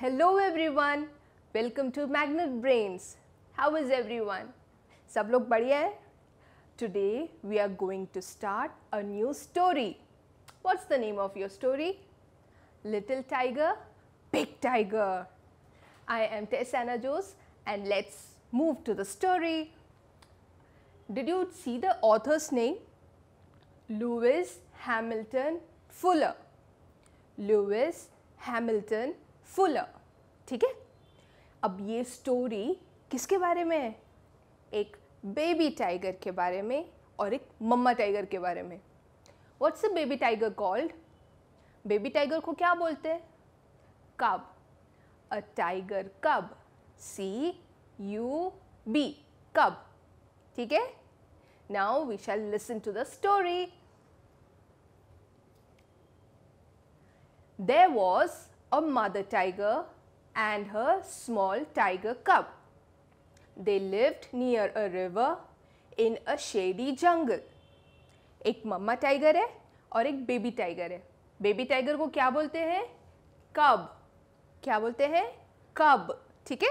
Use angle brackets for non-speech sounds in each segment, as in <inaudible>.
Hello everyone, welcome to Magnet Brains. How is everyone? Sablok log badi hai? Today we are going to start a new story. What's the name of your story? Little Tiger, Big Tiger. I am Tessana Jose and let's move to the story. Did you see the author's name? Lewis Hamilton Fuller. Lewis Hamilton Fuller ठीक है अब ये story किसके बारे में है एक baby tiger के बारे में और एक मम्मा टाइगर के बारे में what's a baby tiger called baby tiger को क्या बोलते हैं कब अ टाइगर कब सी यू बी कब ठीक है now we shall listen to the story there was a mother tiger and her small tiger cub. They lived near a river in a shady jungle. एक mama tiger है और एक baby tiger है baby tiger को क्या बोलते हैं कब क्या बोलते हैं कब ठीक है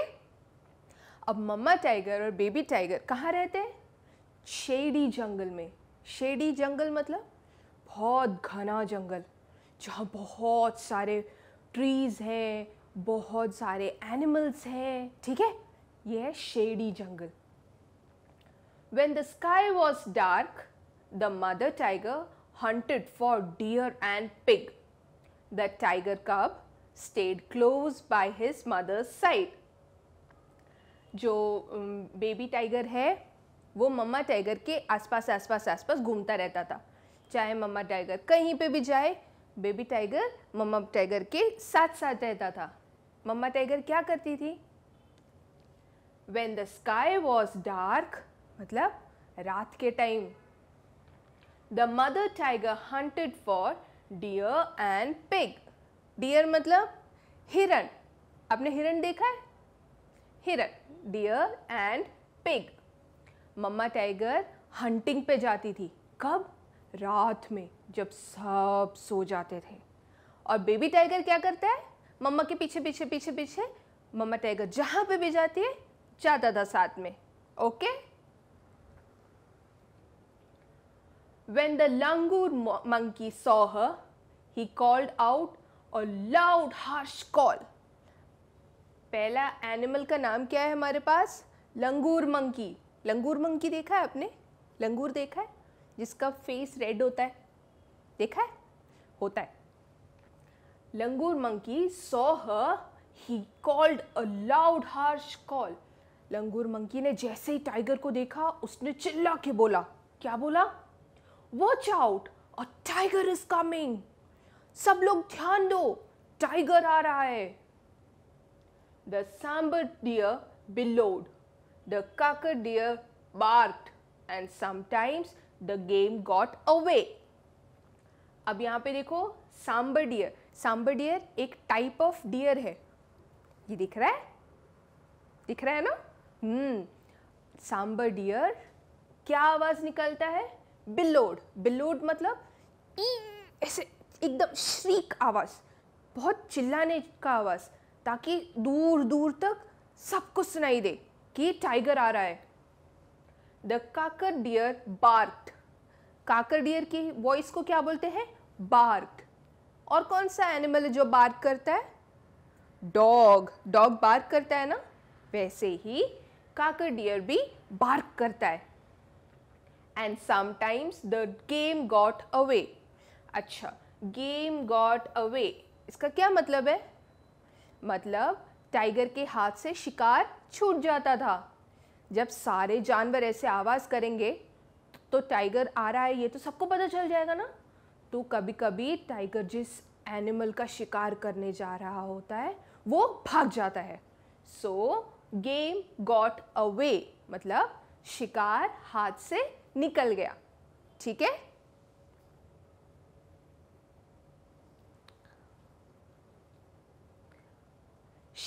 अब मम्मा टाइगर और बेबी टाइगर कहाँ रहते हैं शेडी जंगल में शेडी जंगल मतलब बहुत घना जंगल जहाँ बहुत सारे ट्रीज़ हैं बहुत सारे एनिमल्स हैं ठीक है ये है shady jungle when the sky was dark the mother tiger hunted for deer and pig the tiger cub stayed close by his mother side जो बेबी um, टाइगर है वो मम्मा टाइगर के आसपास आसपास आसपास घूमता रहता था चाहे मम्मा टाइगर कहीं पे भी जाए बेबी टाइगर मम्मा टाइगर के साथ साथ रहता था मम्मा टाइगर क्या करती थी when the sky was dark मतलब रात के time the mother tiger hunted for deer and pig deer मतलब हिरण आपने हिरण देखा है हिरण deer and pig mama tiger hunting पे जाती थी कब रात में जब सब सो जाते थे और बेबी टाइगर क्या करता है मम्मा के पीछे पीछे पीछे पीछे मम्मा टाइगर जहाँ पे भी जाती है जाता था साथ में okay when the langur monkey saw he called out और लाउड हार्श कॉल पहला एनिमल का नाम क्या है हमारे पास लंगूर मंकी लंगूर मंकी देखा है आपने लंगूर देखा है जिसका फेस रेड होता है देखा है होता है langur monkey saw he called a loud harsh call लंगूर मंकी ने जैसे ही टाइगर को देखा उसने चिल्ला के बोला क्या बोला watch out a tiger is coming सब लोग ध्यान दो टाइगर आ रहा है the sambar deer bellowed the kakar deer barked and sometimes the game got away अब यहाँ पे देखो सांबर डियर सांबर डियर एक टाइप ऑफ डियर है ये दिख रहा है दिख रहा है ना हम्म सांबर डियर क्या आवाज़ निकलता है बिलोड बिलोड मतलब ऐसे एकदम श्रीक आवाज़ बहुत चिल्लाने का आवाज़ ताकि दूर दूर तक सबको सुनाई दे कि टाइगर आ रहा है the kakar deer bark kakar deer की वॉइस को क्या बोलते हैं बार्क और कौन सा एनिमल है जो बार्क करता है डॉग डॉग बार्क करता है ना वैसे ही काकर डियर भी बार्क करता है and sometimes the game got away अच्छा गेम गॉट अवे इसका क्या मतलब है मतलब टाइगर के हाथ से शिकार छूट जाता था जब सारे जानवर ऐसे आवाज़ करेंगे तो टाइगर आ रहा है ये तो सबको पता चल जाएगा ना तो कभी कभी टाइगर जिस एनिमल का शिकार करने जा रहा होता है वो भाग जाता है सो गेम गॉट अवे मतलब शिकार हाथ से निकल गया ठीक है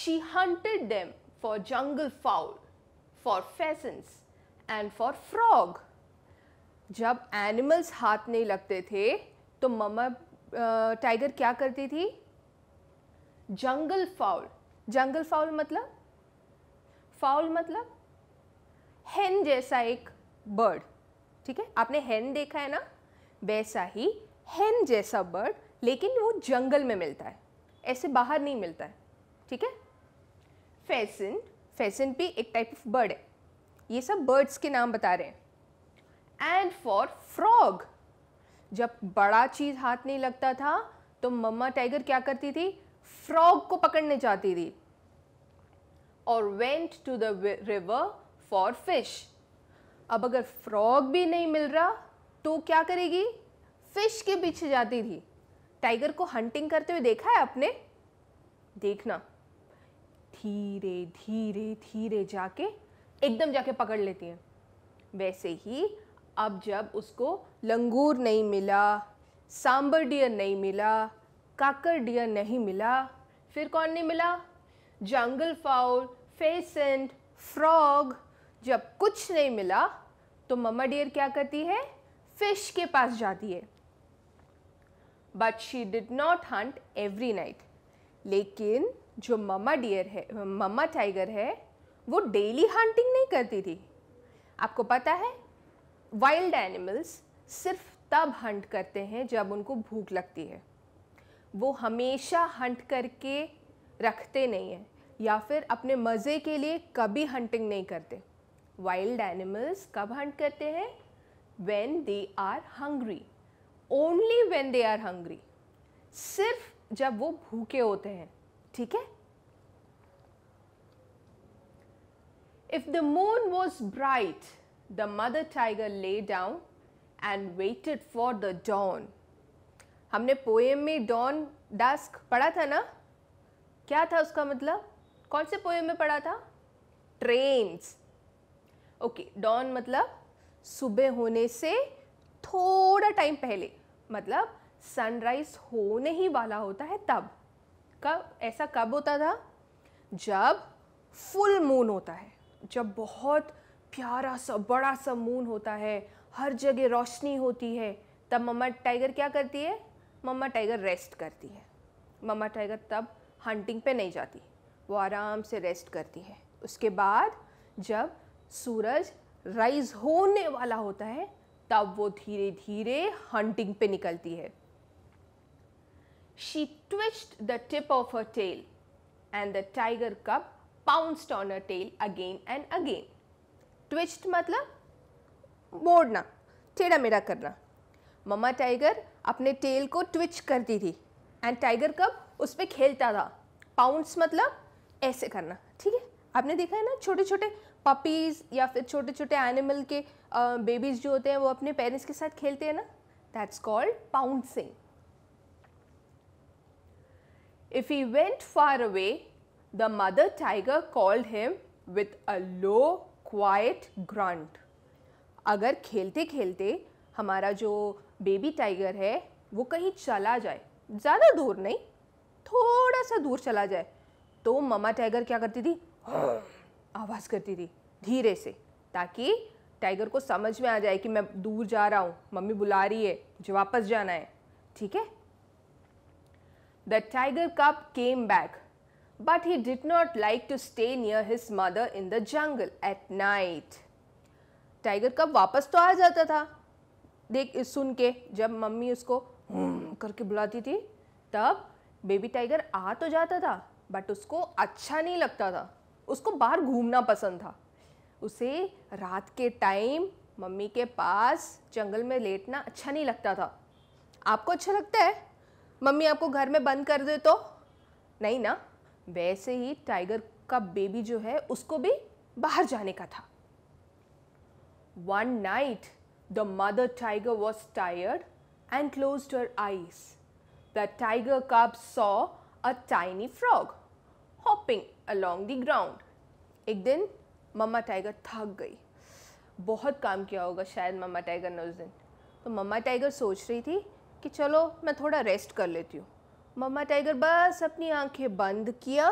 she hunted them for jungle fowl for pheasants and for frog जब एनिमल्स हाथ नहीं लगते थे तो मम्मा टाइगर क्या करती थी जंगल फाउल जंगल फाउल मतलब फाउल मतलब हेन जैसा एक बर्ड ठीक है आपने हेन देखा है ना वैसा ही हेन जैसा बर्ड लेकिन वो जंगल में मिलता है ऐसे बाहर नहीं मिलता है ठीक है फैसन फैसन भी एक टाइप ऑफ बर्ड है ये सब बर्ड्स के नाम बता रहे हैं एंड फॉर फ्रॉग जब बड़ा चीज़ हाथ नहीं लगता था तो मम्मा टाइगर क्या करती थी फ्रॉग को पकड़ने जाती थी और went to the river for fish अब अगर फ्रॉग भी नहीं मिल रहा तो क्या करेगी फिश के पीछे जाती थी टाइगर को हंटिंग करते हुए देखा है आपने देखना धीरे धीरे धीरे जाके एकदम जाके पकड़ लेती है वैसे ही अब जब उसको लंगूर नहीं मिला सांबर डियर नहीं मिला काकर डियर नहीं मिला फिर कौन नहीं मिला जंगल फाउल फेसेंट फ्रॉग जब कुछ नहीं मिला तो मम्मा डियर क्या करती है फिश के पास जाती है but she did not hunt every night लेकिन जो मम्मा डियर है मम्मा टाइगर है वो डेली हंटिंग नहीं करती थी आपको पता है वाइल्ड एनिमल्स सिर्फ तब हंट करते हैं जब उनको भूख लगती है वो हमेशा हंट करके रखते नहीं हैं या फिर अपने मज़े के लिए कभी हंटिंग नहीं करते वाइल्ड एनिमल्स कब हंट करते हैं when they are hungry only when they are hungry सिर्फ जब वो भूखे होते हैं ठीक है if the moon was bright the mother tiger lay down and waited for the dawn हमने पोएम में डॉन डस्क पढ़ा था ना क्या था उसका मतलब कौन से पोएम में पढ़ा था ट्रेन्स ओके डॉन मतलब सुबह होने से थोड़ा टाइम पहले मतलब सनराइज होने ही वाला होता है तब कब ऐसा कब होता था जब फुल मून होता है जब बहुत प्यारा सा बड़ा सा मून होता है हर जगह रोशनी होती है तब मम्मा टाइगर क्या करती है मम्मा टाइगर रेस्ट करती है मम्मा टाइगर तब हंटिंग पे नहीं जाती वो आराम से रेस्ट करती है उसके बाद जब सूरज राइज होने वाला होता है तब वो धीरे धीरे हंटिंग पे निकलती है she twist the tip of a tail and the tiger cub pounced on a tail again and again twist मतलब मोड़ना टेढ़ा मेढ़ा करना मम्मा टाइगर अपने टेल को ट्विच करती थी एंड टाइगर कब उस पर खेलता था पाउंड्स मतलब ऐसे करना ठीक है आपने देखा है ना छोटे छोटे पपीज़ या फिर छोटे छोटे एनिमल के बेबीज़ जो होते हैं वो अपने पेरेंट्स के साथ खेलते हैं ना that's called pouncing if he went far away the mother tiger called him with a low quiet grunt अगर खेलते खेलते हमारा जो बेबी टाइगर है वो कहीं चला जाए ज़्यादा दूर नहीं थोड़ा सा दूर चला जाए तो ममा टाइगर क्या करती थी आवाज़ करती थी धीरे से ताकि टाइगर को समझ में आ जाए कि मैं दूर जा रहा हूँ मम्मी बुला रही है मुझे वापस जाना है ठीक है the tiger cub came back but he did not like to stay near his mother in the jungle at night tiger cub वापस तो आ जाता था देख सुन के जब मम्मी उसको हम्म करके बुलाती थी तब बेबी टाइगर आ तो जाता था बट उसको अच्छा नहीं लगता था उसको बाहर घूमना पसंद था उसे रात के टाइम मम्मी के पास जंगल में लेटना अच्छा नहीं लगता था आपको अच्छा लगता है मम्मी आपको घर में बंद कर दे तो नहीं ना वैसे ही टाइगर का बेबी जो है उसको भी बाहर जाने का था One night, the mother tiger was tired and closed her eyes. The tiger cub saw a tiny frog hopping along the ground. एक दिन मम्मा टाइगर थक गई बहुत काम किया होगा शायद मम्मा टाइगर ने उस दिन तो मम्मा टाइगर सोच रही थी कि चलो मैं थोड़ा रेस्ट कर लेती हूँ मम्मा टाइगर बस अपनी आंखें बंद किया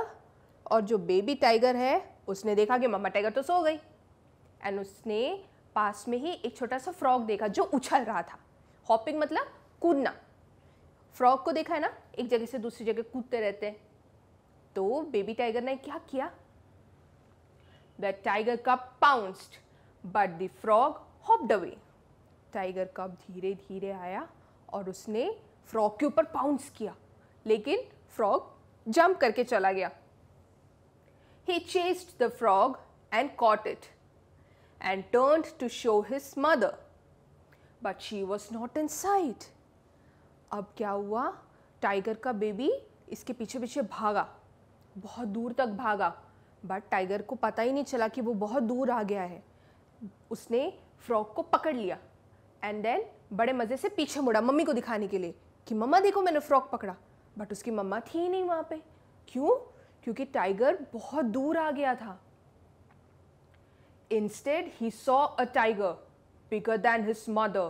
और जो बेबी टाइगर है उसने देखा कि मम्मा टाइगर तो सो गई एंड उसने पास में ही एक छोटा सा फ्रॉक देखा जो उछल रहा था हॉपिंग मतलब कूदना फ्रॉक को देखा है ना एक जगह से दूसरी जगह कूदते रहते हैं तो बेबी टाइगर ने क्या किया the tiger cub pounced but the frog hopped away tiger cub धीरे धीरे आया और उसने फ्रॉग के ऊपर पाउंस किया लेकिन फ्रॉग जंप करके चला गया he chased the frog and caught it and turned to show his mother. But she was not in sight. अब क्या हुआ टाइगर का बेबी इसके पीछे पीछे भागा बहुत दूर तक भागा बट टाइगर को पता ही नहीं चला कि वो बहुत दूर आ गया है उसने फ्रॉक को पकड़ लिया एंड देन बड़े मज़े से पीछे मुड़ा मम्मी को दिखाने के लिए कि मम्मा देखो मैंने फ्रॉक पकड़ा बट उसकी मम्मा थी ही नहीं वहाँ पे क्यों क्योंकि टाइगर बहुत दूर आ गया था Instead, he saw a tiger, bigger than his mother,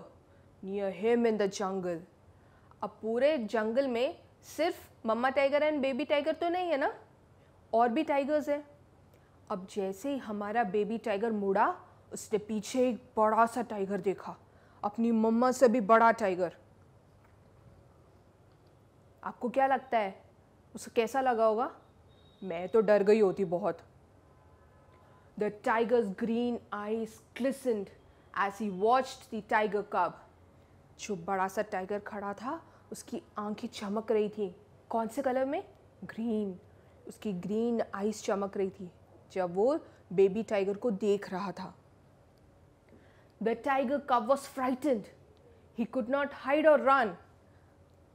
near him in the jungle. अब पूरे जंगल में सिर्फ mama tiger and baby tiger तो नहीं है ना और भी टाइगर्स हैं अब जैसे ही हमारा बेबी टाइगर मुड़ा उसने पीछे एक बड़ा सा टाइगर देखा अपनी मम्मा से भी बड़ा टाइगर आपको क्या लगता है उसे कैसा लगा होगा मैं तो डर गई होती बहुत The tiger's green eyes glistened as he watched the tiger cub. जो बड़ा सा टाइगर खड़ा था उसकी आंखें चमक रही थी कौन से कलर में ग्रीन उसकी ग्रीन आइस चमक रही थी जब वो बेबी टाइगर को देख रहा था the tiger cub was frightened he could not hide or run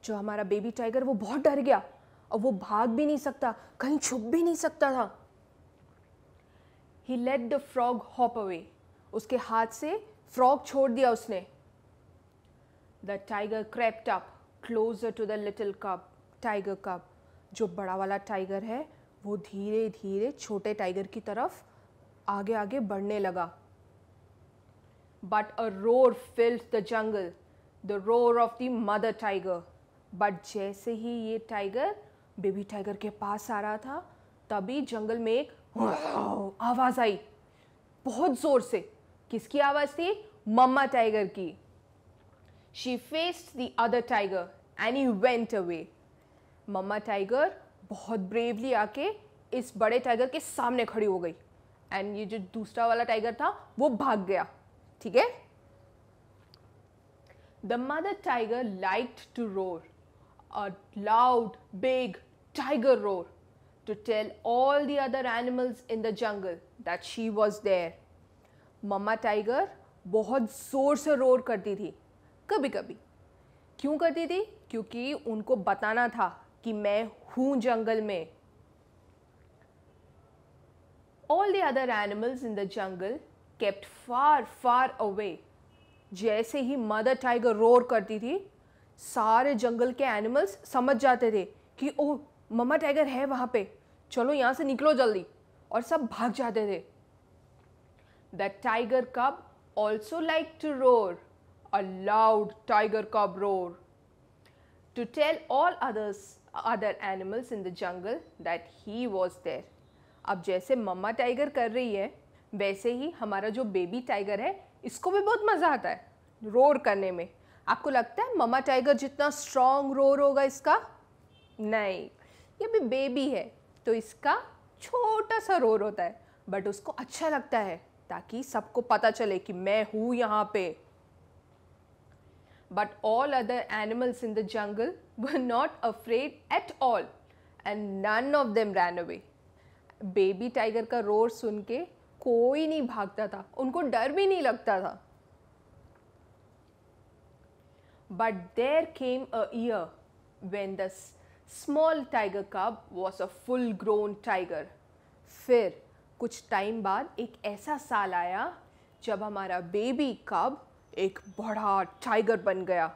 जो हमारा बेबी टाइगर वो बहुत डर गया और वो भाग भी नहीं सकता कहीं छुप भी नहीं सकता था he let the frog hop away उसके हाथ से फ्रॉग छोड़ दिया उसने the tiger crept up closer to the little cub tiger cub जो बड़ा वाला टाइगर है वो धीरे धीरे छोटे टाइगर की तरफ आगे आगे बढ़ने लगा but a roar filled the jungle the roar of the mother tiger but जैसे ही ये टाइगर बेबी टाइगर के पास आ रहा था तभी जंगल में एक आवाज आई बहुत जोर से किसकी आवाज थी मम्मा टाइगर की she faced the other tiger and he went away mama tiger बहुत ब्रेवली आके इस बड़े टाइगर के सामने खड़ी हो गई एंड ये जो दूसरा वाला टाइगर था वो भाग गया ठीक है the mother tiger like to roar a loud big tiger roar to tell all the other animals in the jungle that she was there. Mama tiger बहुत ज़ोर से रोर करती थी कभी कभी क्यों करती थी क्योंकि उनको बताना था कि मैं हूँ जंगल में all the other animals in the jungle kept far far away जैसे ही मदर टाइगर रोर करती थी सारे जंगल के एनिमल्स समझ जाते थे कि ओ मम्मा टाइगर है वहाँ पे चलो यहाँ से निकलो जल्दी और सब भाग जाते थे that tiger cub also like to roar a loud tiger cub roar to tell all others other animals in the jungle that he was there अब जैसे मम्मा टाइगर कर रही है वैसे ही हमारा जो बेबी टाइगर है इसको भी बहुत मज़ा आता है रोर करने में आपको लगता है मम्मा टाइगर जितना स्ट्रॉन्ग रोर होगा इसका नहीं ये भी बेबी है तो इसका छोटा सा रोर होता है बट उसको अच्छा लगता है ताकि सबको पता चले कि मैं हूँ यहाँ पे but all other animals in the jungle were not afraid at all and none of them ran away baby tiger का रोर सुन के कोई नहीं भागता था उनको डर भी नहीं लगता था but there came a year when this small tiger cub was a full grown tiger फिर कुछ टाइम बाद एक ऐसा साल आया जब हमारा बेबी कब एक बड़ा टाइगर बन गया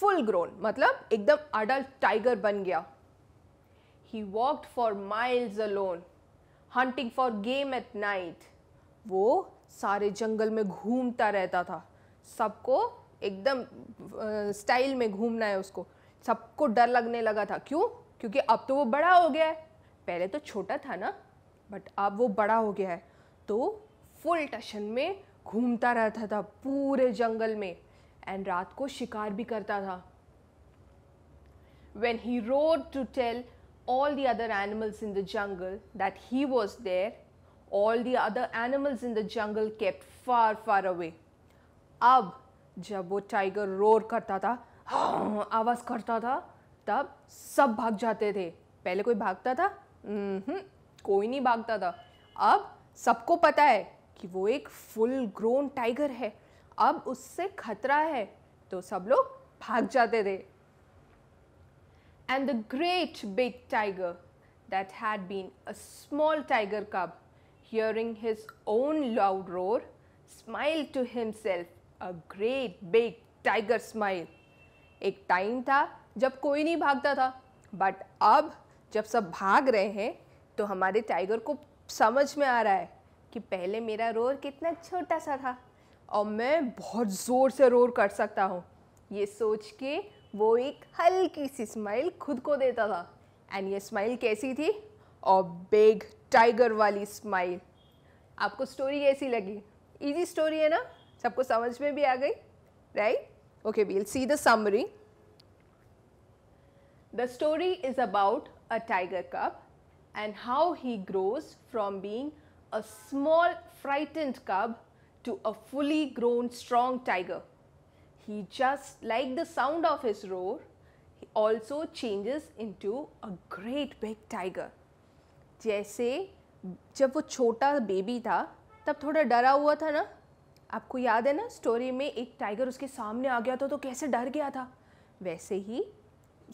फुल ग्रोन मतलब एकदम अडल्ट टाइगर बन गया he walked for miles alone hunting for game at night वो सारे जंगल में घूमता रहता था सबको एकदम स्टाइल में घूमना है उसको सबको डर लगने लगा था क्यों क्योंकि अब तो वो बड़ा हो गया है पहले तो छोटा था ना बट अब वो बड़ा हो गया है तो फुल टशन में घूमता रहता था पूरे जंगल में एंड रात को शिकार भी करता था when he roared to tell all the other animals in the jungle that he was there all the other animals in the jungle kept far far away अब जब वो टाइगर रोर करता था हाँ, आवाज़ करता था तब सब भाग जाते थे पहले कोई भागता था कोई नहीं भागता था अब सबको पता है कि वो एक फुल ग्रोन टाइगर है अब उससे खतरा है तो सब लोग भाग जाते थे and the great big tiger that had been a small tiger cub hearing his own loud roar smile to himself a great big tiger smile एक टाइम था जब कोई नहीं भागता था बट अब जब सब भाग रहे हैं तो हमारे टाइगर को समझ में आ रहा है कि पहले मेरा रोर कितना छोटा सा था और मैं बहुत ज़ोर से रोर कर सकता हूँ ये सोच के वो एक हल्की सी स्माइल खुद को देता था एंड ये स्माइल कैसी थी और बिग टाइगर वाली स्माइल आपको स्टोरी कैसी लगी इजी स्टोरी है ना सबको समझ में भी आ गई right Okay, we will see the summary. The story is about a tiger cub and how he grows from being a small frightened cub to a fully grown strong tiger. He just like the sound of his roar, he also changes into a great big tiger. जैसे जब वो छोटा baby था तब थोड़ा डरा हुआ था ना आपको याद है ना स्टोरी में एक टाइगर उसके सामने आ गया था तो कैसे डर गया था वैसे ही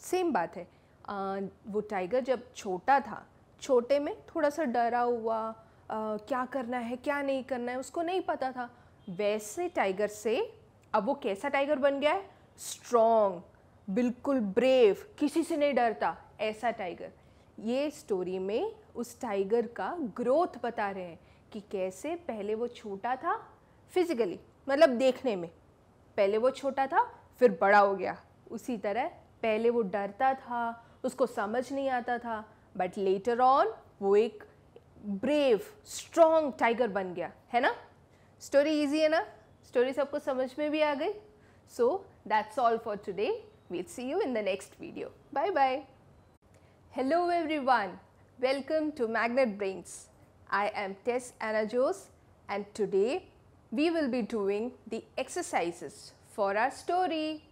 सेम बात है आ, वो टाइगर जब छोटा था छोटे में थोड़ा सा डरा हुआ आ, क्या करना है क्या नहीं करना है उसको नहीं पता था वैसे टाइगर से अब वो कैसा टाइगर बन गया है स्ट्रॉन्ग बिल्कुल ब्रेव किसी से नहीं डरता ऐसा टाइगर ये स्टोरी में उस टाइगर का ग्रोथ बता रहे हैं कि कैसे पहले वो छोटा था फिजिकली मतलब देखने में पहले वो छोटा था फिर बड़ा हो गया उसी तरह पहले वो डरता था उसको समझ नहीं आता था बट लेटर ऑन वो एक ब्रेव स्ट्रॉन्ग टाइगर बन गया है ना स्टोरी इजी है ना स्टोरी सबको समझ में भी आ गई so that's all for today we'll see you in the next video bye bye hello everyone welcome to Magnet Brains I am टेस एनाजोस and today we will be doing the exercises for our story.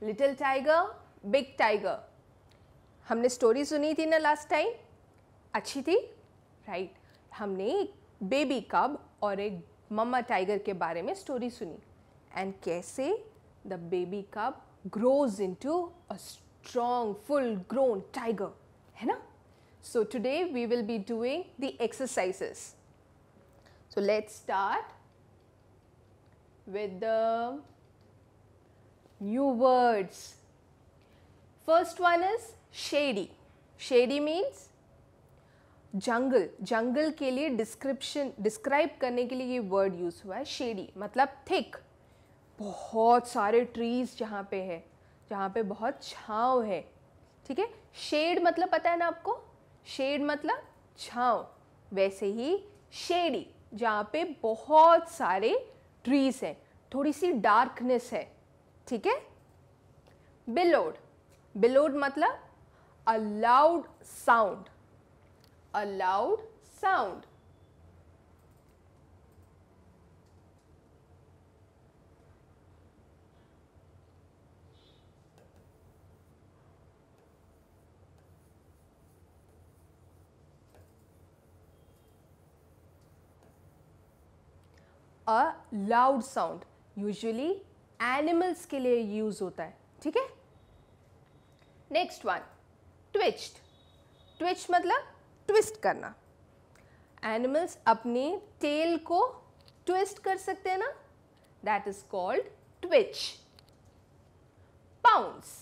Little Tiger, Big Tiger. हमने story सुनी थी ना last time अच्छी थी right. हमने baby cub कब और एक मम्मा टाइगर के बारे में स्टोरी सुनी एंड कैसे the baby cub grows into a strong full grown tiger hai na so today we will be doing the exercises so let's start with the new words. First one is shady. Shady means jungle जंगल के लिए description describe करने के लिए ये word use हुआ है shady मतलब थिक बहुत सारे ट्रीज जहाँ पे है जहाँ पे बहुत छाँव है ठीक है शेड मतलब पता है ना आपको शेड मतलब छाव वैसे ही शेडी जहाँ पे बहुत सारे ट्रीज है थोड़ी सी डार्कनेस है ठीक है बिलोड बिलोड मतलब a loud sound a loud sound a loud sound usually animals के लिए यूज होता है ठीक है नेक्स्ट वन ट्विच्ड ट्विच मतलब ट्विस्ट करना एनिमल्स अपने टेल को ट्विस्ट कर सकते हैं ना that is called twitch pounce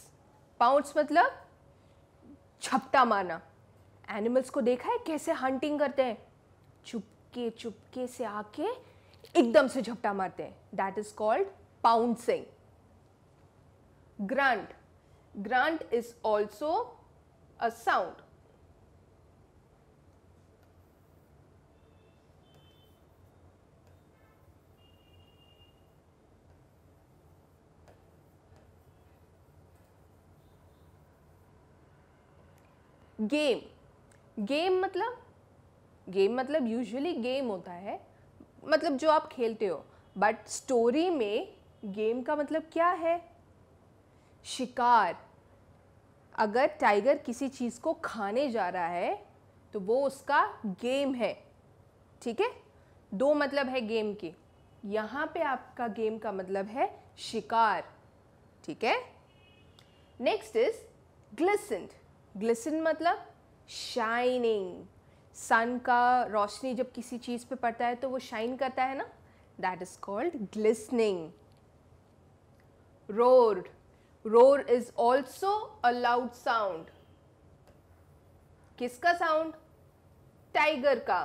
pounce मतलब झपटा मारना एनिमल्स को देखा है कैसे हंटिंग करते हैं चुपके चुपके से आके एकदम से झपटा मारते हैं that is called pouncing grunt grunt is also a sound game game मतलब गेम मतलब यूजुअली गेम होता है मतलब जो आप खेलते हो बट स्टोरी में गेम का मतलब क्या है शिकार अगर टाइगर किसी चीज़ को खाने जा रहा है तो वो उसका गेम है ठीक है दो मतलब है गेम के यहाँ पे आपका गेम का मतलब है शिकार ठीक है नेक्स्ट इज ग्लिसन ग्लिसन मतलब शाइनिंग सन का रोशनी जब किसी चीज़ पे पड़ता है तो वो शाइन करता है ना that is called glistening roar roar is also a loud sound किसका साउंड टाइगर का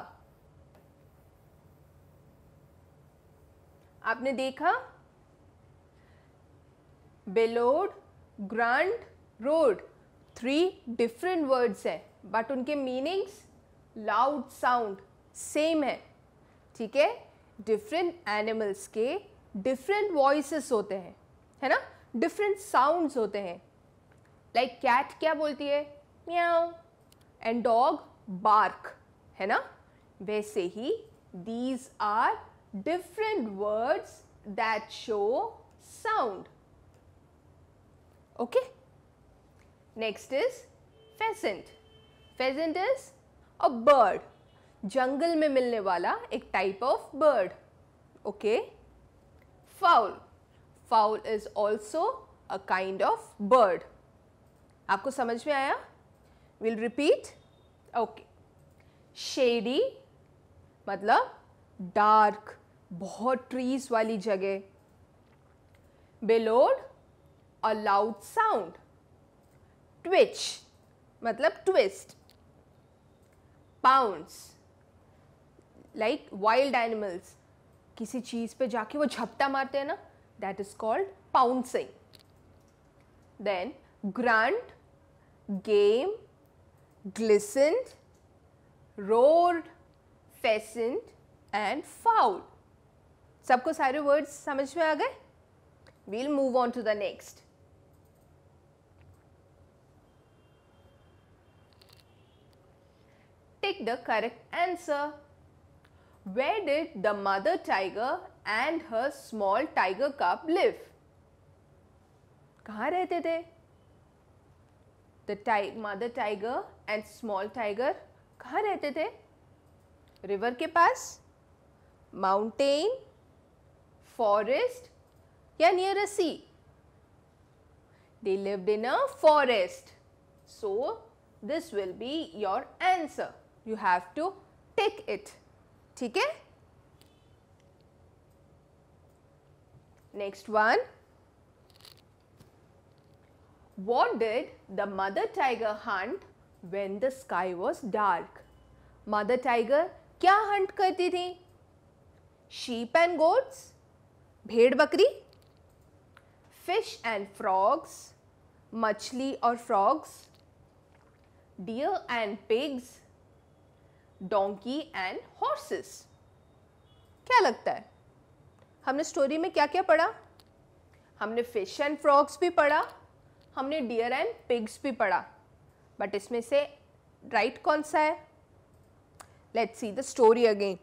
आपने देखा bellowed grunt roared three different words है बट उनके मीनिंग्स लाउड साउंड सेम है ठीक है डिफरेंट एनिमल्स के डिफरेंट वॉइसेस होते हैं है ना डिफरेंट साउंड्स होते हैं लाइक like कैट क्या बोलती है म्याओ एंड डॉग बार्क है ना वैसे ही these are different words that show sound okay next is pheasant pheasant is a bird जंगल में मिलने वाला एक type of bird okay fowl fowl is also a kind of bird आपको समझ में आया विल रिपीट ओके शेडी मतलब डार्क बहुत ट्रीज वाली जगह bellowed a loud sound twitch मतलब twist pounce like wild animals किसी चीज़ पे जाके वो झपटा मारते हैं ना that is called pouncing then grunt game glisten roar pheasant and fowl सबको सारे वर्ड्स समझ में आ गए we'll move on to the next Take the correct answer. Where did the mother tiger and her small tiger cub live? कहाँ रहते थे the mother tiger and small tiger, कहाँ रहते थे River के पास mountain, forest, या near a sea. they lived in a forest. So, this will be your answer you have to take it. ठीक है Next one. What did the mother tiger hunt when the sky was dark? Mother tiger क्या hunt करती थी Sheep and goats, भेड़ बकरी Fish and frogs, मछली और frogs? Deer and pigs? Donkey and horses क्या लगता है हमने स्टोरी में क्या क्या पढ़ा हमने फिश एंड फ्रॉग्स भी पढ़ा हमने डियर एंड पिग्स भी पढ़ा बट इसमें से राइट right कौन सा है let's see the story again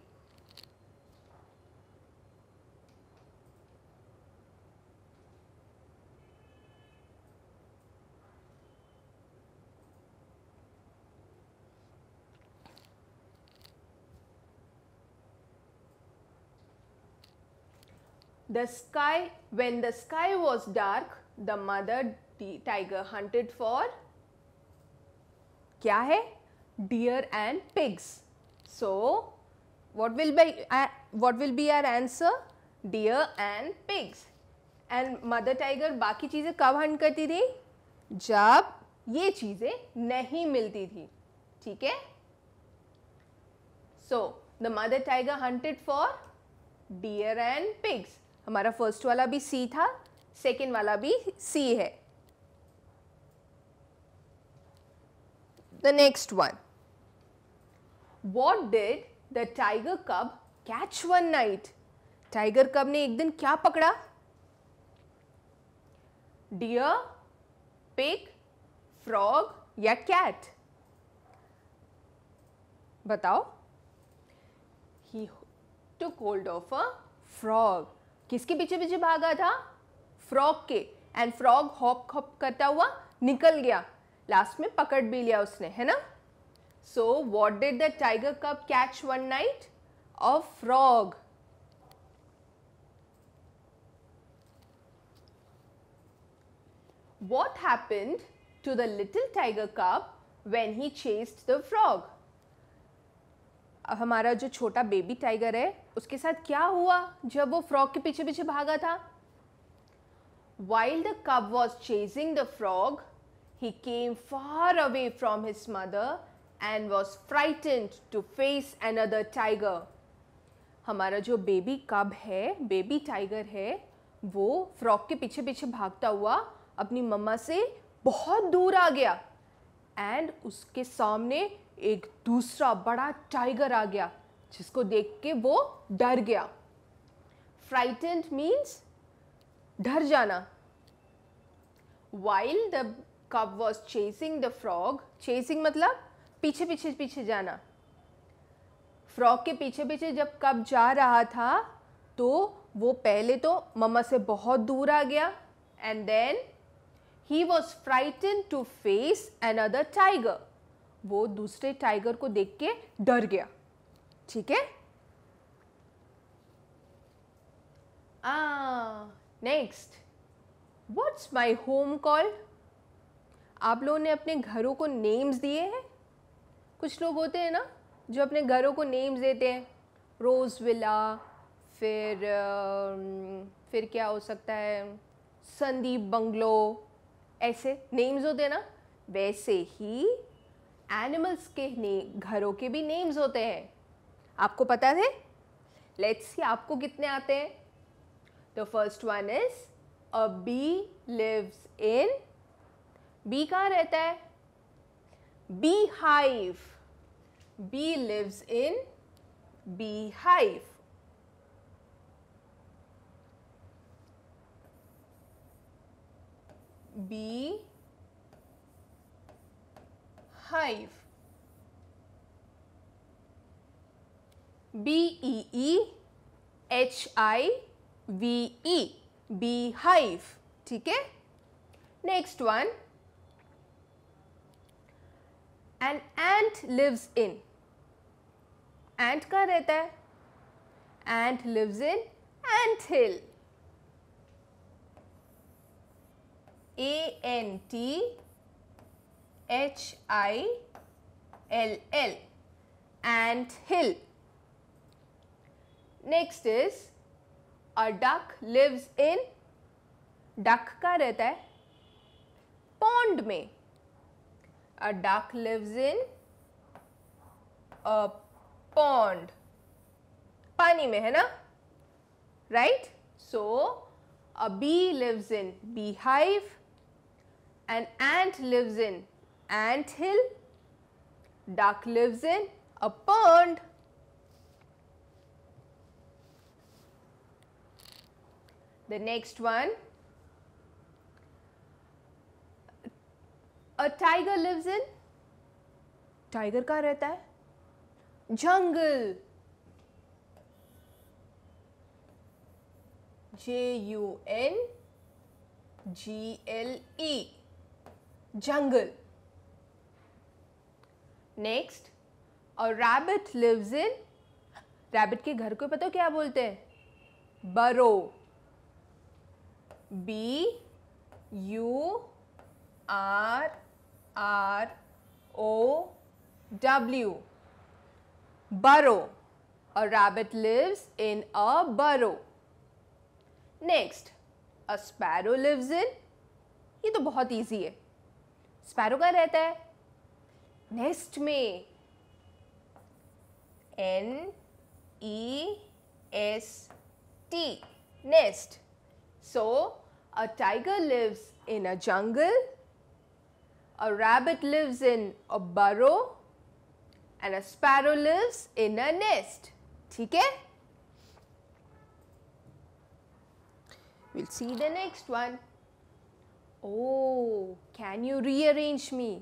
The sky, when the sky was dark, the mother tiger hunted for क्या है deer and pigs. So, what will be uh, what will be our answer? Deer and pigs. And mother tiger बाकी चीज़ें कब Hunt करती थी जब ये चीज़ें नहीं मिलती थी ठीक है So, the mother tiger hunted for deer and pigs. हमारा फर्स्ट वाला भी सी था सेकेंड वाला भी सी है the next one what did the tiger cub catch one night tiger cub ने एक दिन क्या पकड़ा डियर पिक फ्रॉग या कैट बताओ he took hold of a frog किसके पीछे पीछे भागा था फ्रॉग के एंड फ्रॉग हॉप हॉप करता हुआ निकल गया लास्ट में पकड़ भी लिया उसने है ना so what did the tiger cub catch one night a frog what happened to the little tiger cub when he chased the frog अब हमारा जो छोटा बेबी टाइगर है उसके साथ क्या हुआ जब वो फ्रॉग के पीछे पीछे भागा था while the cub was chasing the frog he came far away from his mother and was frightened to face other tiger हमारा जो बेबी कब है बेबी टाइगर है वो फ्रॉक के पीछे पीछे भागता हुआ अपनी मम्मा से बहुत दूर आ गया एंड उसके सामने एक दूसरा बड़ा टाइगर आ गया जिसको देख के वो डर गया फ्राइटेंड मीन्स डर जाना while the cub was chasing the frog chasing मतलब पीछे पीछे पीछे जाना फ्रॉग के पीछे पीछे जब कब जा रहा था तो वो पहले तो मम्मा से बहुत दूर आ गया and then he was frighten to face another tiger वो दूसरे टाइगर को देख के डर गया ठीक है next what's my home call आप लोगों ने अपने घरों को नेम्स दिए हैं कुछ लोग होते हैं ना जो अपने घरों को नेम्स देते हैं रोज़ विला फिर फिर क्या हो सकता है संदीप बंगलो ऐसे नेम्स होते हैं ना वैसे ही एनिमल्स के घरों के भी नेम्स होते हैं आपको पता थे लेट्स सी आपको कितने आते हैं the first one is a bee lives in bee कहाँ रहता है beehive bee lives in beehive beehive B E E H I V E beehive ठीक है next one an ant lives in ant कहाँ रहता है ant lives in anthill A N T H I L L anthill Next is a duck lives in duck का रहता है pond में a duck lives in a pond पानी में है ना right so a bee lives in beehive an ant lives in ant hill duck lives in a pond The next one. A tiger lives in. Tiger ka rehta hai jungle j u n g l e jungle. Next, a rabbit lives in. rabbit ke ghar ko pata हो क्या बोलते हैं बरो B U R R O W burrow a rabbit lives in a burrow next a sparrow lives in ye to bahut easy hai sparrow kahan rehta hai nest mein N E S T nest so A tiger lives in a jungle. A rabbit lives in a burrow. And a sparrow lives in a nest. ठीक है? We'll see the next one. Oh, can you rearrange me?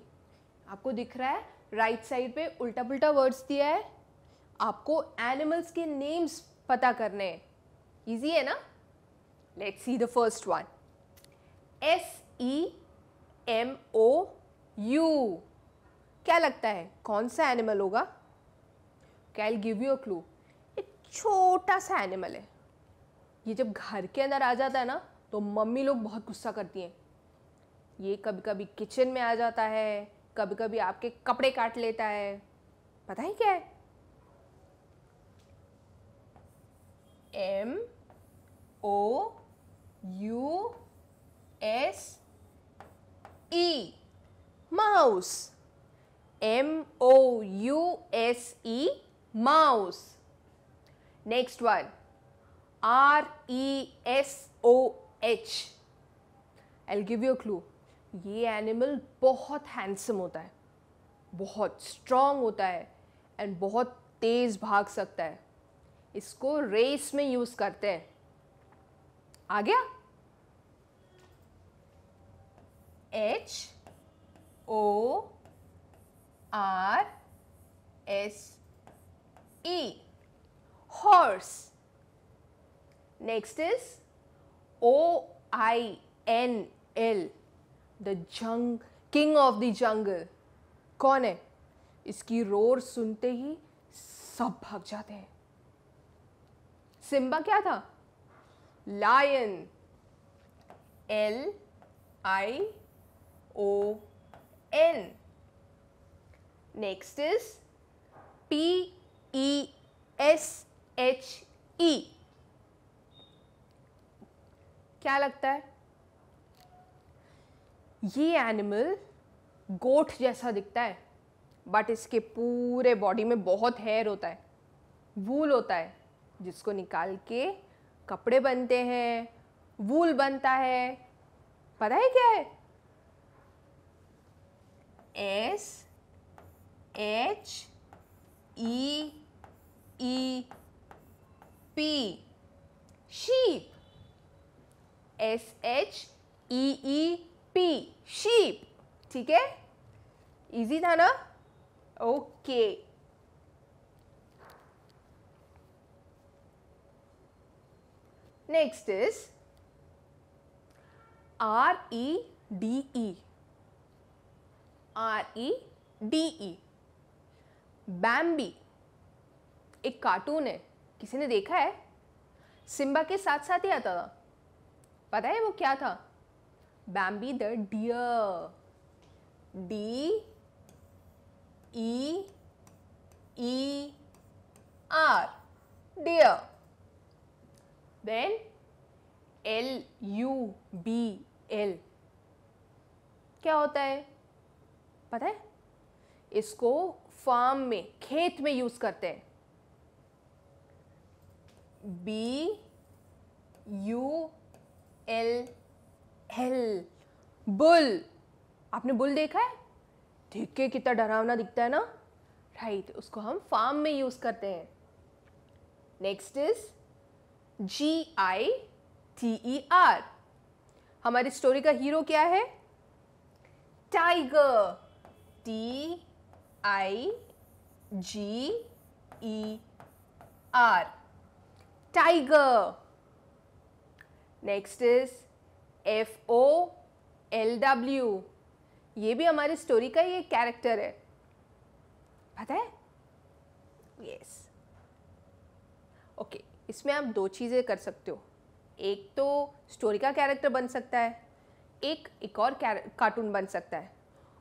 आपको दिख रहा है right right side पे उल्टा पुल्टा words दिया है आपको एनिमल्स के नेम्स पता करने हैं इजी है ना let's see the first one S E M O U क्या लगता है कौन सा एनिमल होगा I'll give you a clue एक छोटा सा एनिमल है ये जब घर के अंदर आ जाता है ना तो मम्मी लोग बहुत गुस्सा करती हैं ये कभी कभी किचन में आ जाता है कभी कभी आपके कपड़े काट लेता है पता ही क्या है M O U S E mouse M O U S E mouse next one R E S O H I'll give you a clue ये एनिमल बहुत हैंडसम होता है बहुत स्ट्रांग होता है एंड बहुत तेज़ भाग सकता है इसको रेस में यूज़ करते हैं आ गया H O R S E horse. Next is O I N L the jung king of the jungle. कौन है इसकी रोर सुनते ही सब भाग जाते हैं सिम्बा क्या था lion L I O N. Next is P E S H E. क्या लगता है ये एनिमल गोठ जैसा दिखता है बट इसके पूरे बॉडी में बहुत हेयर होता है वूल होता है जिसको निकाल के कपड़े बनते हैं वूल बनता है पता है क्या है S H E E P sheep S H E E P sheep ठीक है इजी था ना okay next is R E D E. R E D E Bambi एक कार्टून है किसी ने देखा है सिम्बा के साथ साथ ही आता था पता है वो क्या था Bambi the deer D E E R deer then L U B L क्या होता है पता है इसको फार्म में खेत में यूज करते हैं B U L L bull आपने बुल देखा है देख के कितना डरावना दिखता है ना राइट उसको हम फार्म में यूज करते हैं next is G I T E R हमारी स्टोरी का हीरो क्या है tiger T I G E R tiger next is F O L W ये भी हमारी स्टोरी का ये कैरेक्टर है पता है यस ओके इसमें आप दो चीज़ें कर सकते हो एक तो स्टोरी का कैरेक्टर बन सकता है एक एक और कार्टून बन सकता है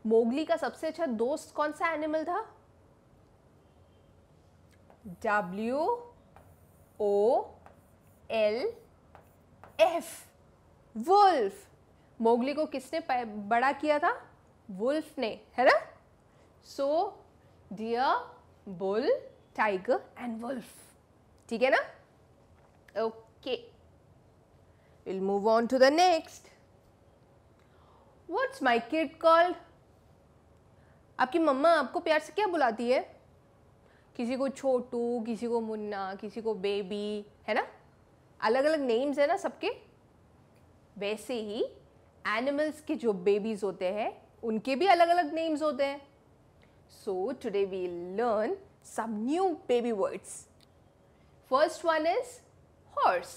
मोगली का सबसे अच्छा दोस्त कौन सा एनिमल था W O L F wolf Mowgli को किसने बड़ा किया था वुल्फ ने है ना so deer bull tiger and wolf ठीक है ना okay will move on to the next what's my kid called आपकी मम्मा आपको प्यार से क्या बुलाती है किसी को छोटू किसी को मुन्ना किसी को बेबी है ना अलग अलग नेम्स है ना सबके वैसे ही एनिमल्स के जो बेबीज़ होते हैं उनके भी अलग अलग नेम्स होते हैं so today we learn some new baby words first one is horse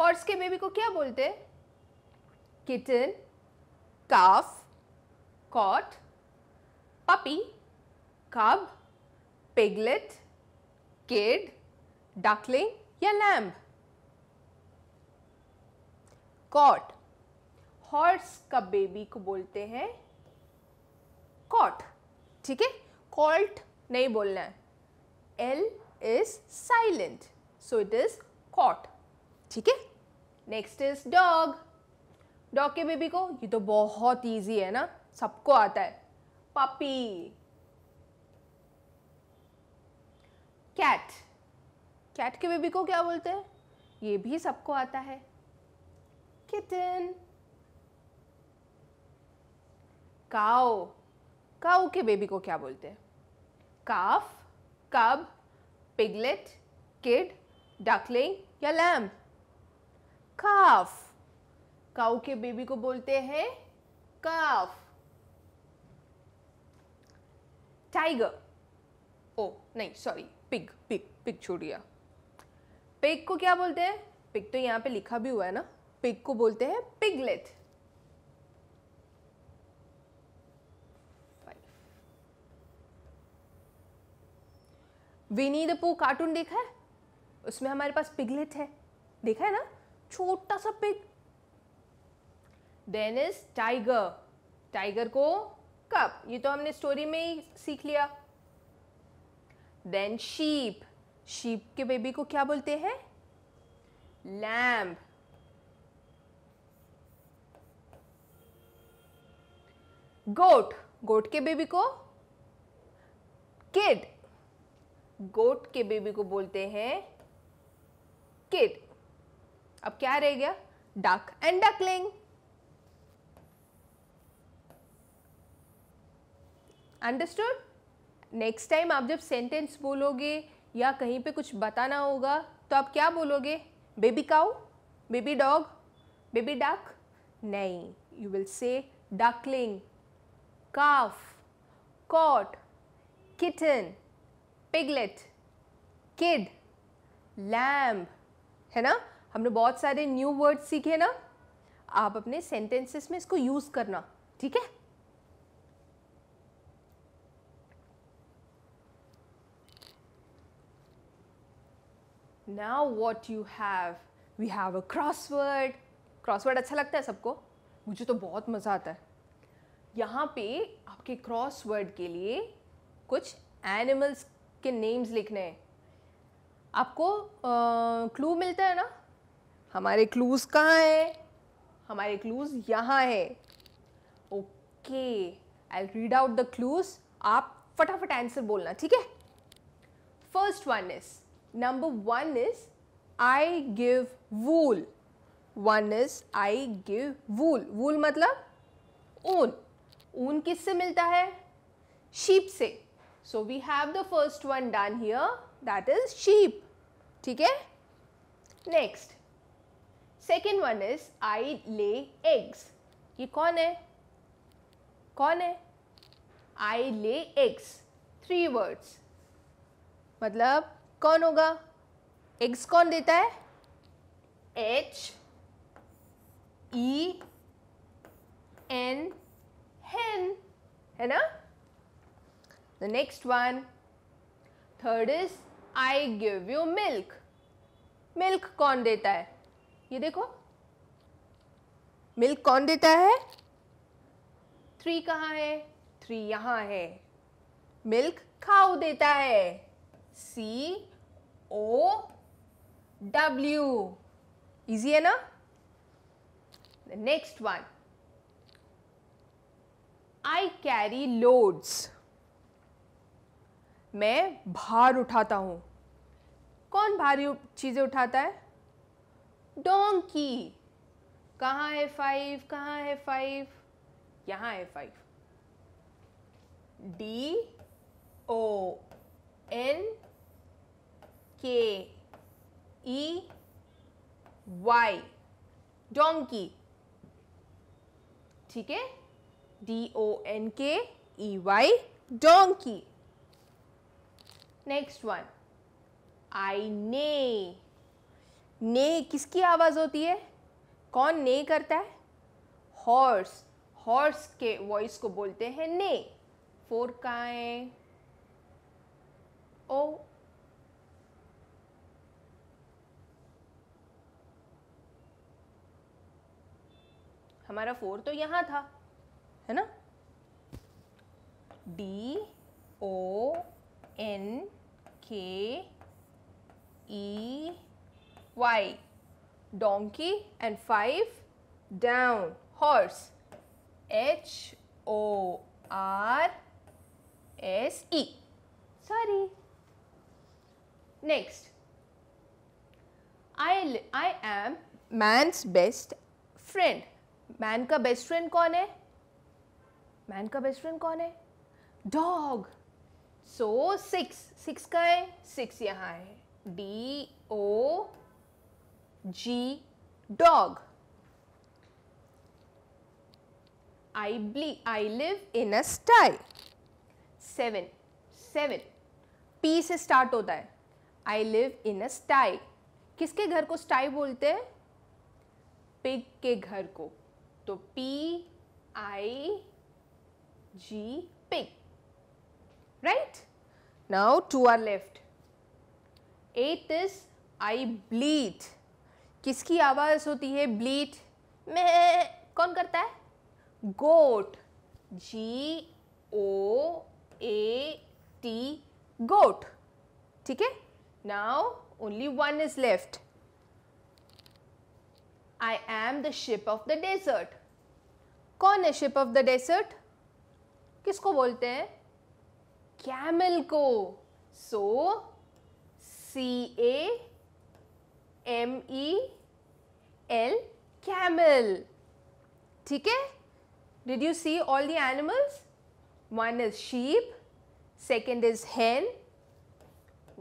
horse के बेबी को क्या बोलते हैं kitten calf colt puppy, cub, piglet, kid, duckling या लैम्ब कॉट हॉर्स का बेबी को बोलते हैं कॉट ठीक है कॉल्ट नहीं बोलना है L is silent so it is colt ठीक है नेक्स्ट इज डॉग डॉग के बेबी को ये तो बहुत ईजी है ना सबको आता है puppy कैट कैट के बेबी को क्या बोलते हैं ये भी सबको आता है किटन काओ काओ के बेबी को क्या बोलते हैं calf cub piglet kid duckling या लैम्प काफ काउ के बेबी को बोलते हैं काफ टाइगर ओ oh, नहीं सॉरी पिग पिग पिग छोड़ गया पिग को क्या बोलते हैं पिग तो यहाँ पे लिखा भी हुआ है ना पिग को बोलते हैं piglet Winnie the Pooh cartoon देखा है उसमें हमारे पास पिगलेट है देखा है ना छोटा सा pig then is tiger tiger को कप ये तो हमने स्टोरी में ही सीख लिया देन शीप शीप के बेबी को क्या बोलते हैं लैम्ब गोट गोट के बेबी को किड गोट के बेबी को बोलते हैं किड अब क्या रह गया duck and duckling understood next time आप जब सेंटेंस बोलोगे या कहीं पे कुछ बताना होगा तो आप क्या बोलोगे baby cow baby dog baby duck नहीं you will say duckling calf colt kitten piglet kid lamb है ना हमने बहुत सारे न्यू वर्ड सीखे ना आप अपने सेंटेंसेस में इसको यूज़ करना ठीक है now what you have we have a crossword crossword अच्छा लगता है सबको मुझे तो बहुत मज़ा आता है यहाँ पे आपके क्रॉसवर्ड के लिए कुछ एनिमल्स के नेम्स लिखने हैं आपको क्लू मिलता है ना हमारे क्लूज़ कहाँ हैं हमारे क्लूज़ यहाँ है okay I read out the clues आप फटाफट आंसर बोलना ठीक है first one is Number one is I give wool. One is I give wool. Wool मतलब ऊन ऊन किससे मिलता है शीप से so we have the first one done here that is sheep ठीक है next second one is I lay eggs ये कौन है कौन है आई ले एग्स थ्री वर्ड्स मतलब कौन होगा एग्स कौन देता है एच ई एन हेन है ना the next one third is I give you milk milk कौन देता है ये देखो मिल्क कौन देता है थ्री कहाँ है थ्री यहाँ है मिल्क खाऊ देता है सी O W. Easy enough? The next one. I carry loads. मैं भार उठाता हूँ कौन भारी चीज़ें उठाता है डोंकी कहाँ है फाइव कहाँ है फाइव यहाँ है five D O N K E Y donkey ठीक है D O N K E Y donkey next one I neigh neigh किसकी आवाज़ होती है कौन ने करता है हॉर्स हॉर्स के वॉइस को बोलते हैं ने फोर काए ओ हमारा फोर तो यहां था है ना D O N K E Y donkey and five down horse H O R S E sorry next I I am man's best friend man का बेस्ट फ्रेंड कौन है मैन का बेस्ट फ्रेंड कौन है डॉग सो सिक्स सिक्स का है six यहाँ है D O G dog I ब्ली I live in a sty seven seven P से स्टार्ट होता है. आई लिव इन अ स्टाई किसके घर को स्टाई बोलते हैं? पिग के घर को. तो P I G pig right now two are left Eight is i bleed किसकी आवाज़ होती है bleed मैं कौन करता है goat g o a t goat ठीक है now only one is left i am the ship of the desert कौन है शिप ऑफ द डेसर्ट किसको बोलते हैं कैमल को so C A M E L camel ठीक है did you see all the animals one is sheep second is hen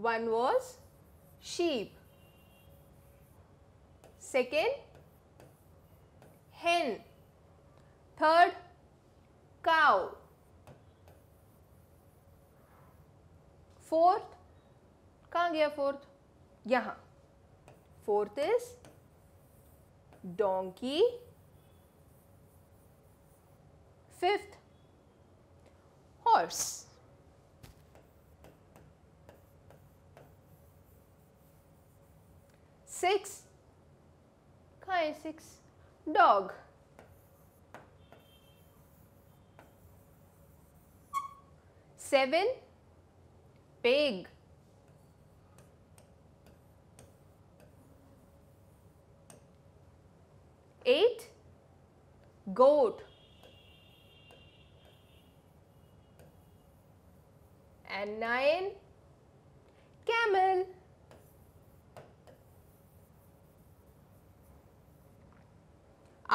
one was sheep second hen third cow fourth कहाँ गया fourth यहां fourth is donkey fifth horse six कहा है six dog seven pig eight goat and nine camel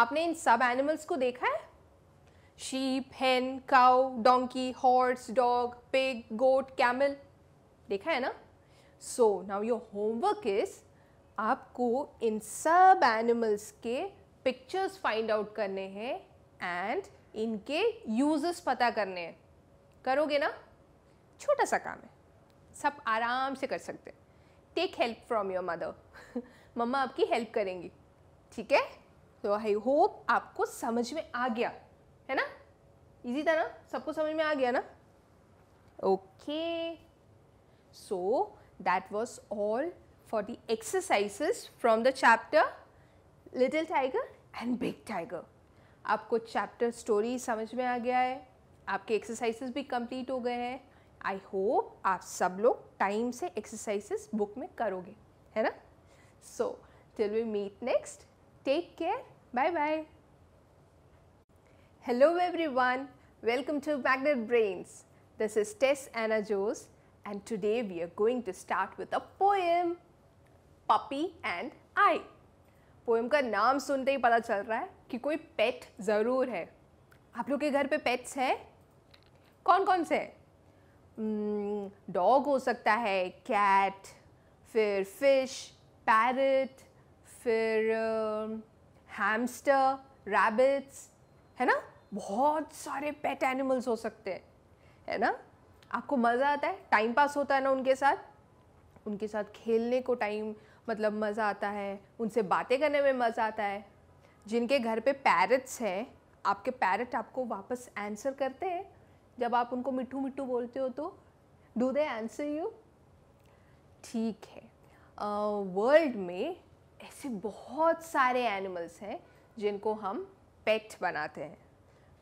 आपने इन सब animals को देखा है sheep hen cow donkey horse dog pig goat camel देखा है ना so now your homework is आपको इन सब एनिमल्स के पिक्चर्स फाइंड आउट करने हैं एंड इनके यूजेस पता करने हैं करोगे ना छोटा सा काम है सब आराम से कर सकते हैं take help from your mother मम्मा आपकी हेल्प करेंगी ठीक है तो आई होप आपको समझ में आ गया है ना इजी था ना सबको समझ में आ गया ना okay so that was all for the exercises from the chapter little tiger and big tiger आपको चैप्टर स्टोरी समझ में आ गया है आपके एक्सरसाइजेस भी कंप्लीट हो गए हैं आई होप आप सब लोग टाइम से एक्सरसाइजेस बुक में करोगे है ना so till we meet next take care bye bye Hello everyone, welcome to Magnet Brains. This is Tess Anna Jose and today we are going to start with a poem, Puppy and I. Poem का नाम सुनते ही पता चल रहा है कि कोई पेट ज़रूर है आप लोग के घर पे पेट्स हैं कौन कौन से हैं डॉग hmm, हो सकता है कैट फिर फिश पैरट फिर हैमस्टर रैबिट्स है ना बहुत सारे पेट एनिमल्स हो सकते हैं है ना आपको मज़ा आता है टाइम पास होता है ना उनके साथ उनके साथ खेलने को टाइम मतलब मज़ा आता है उनसे बातें करने में मज़ा आता है जिनके घर पे पैरट्स हैं आपके पैरट आपको वापस आंसर करते हैं जब आप उनको मिट्टू मिट्टू बोलते हो तो डू दे आंसर यू ठीक है वर्ल्ड uh, में ऐसे बहुत सारे एनिमल्स हैं जिनको हम पेट बनाते हैं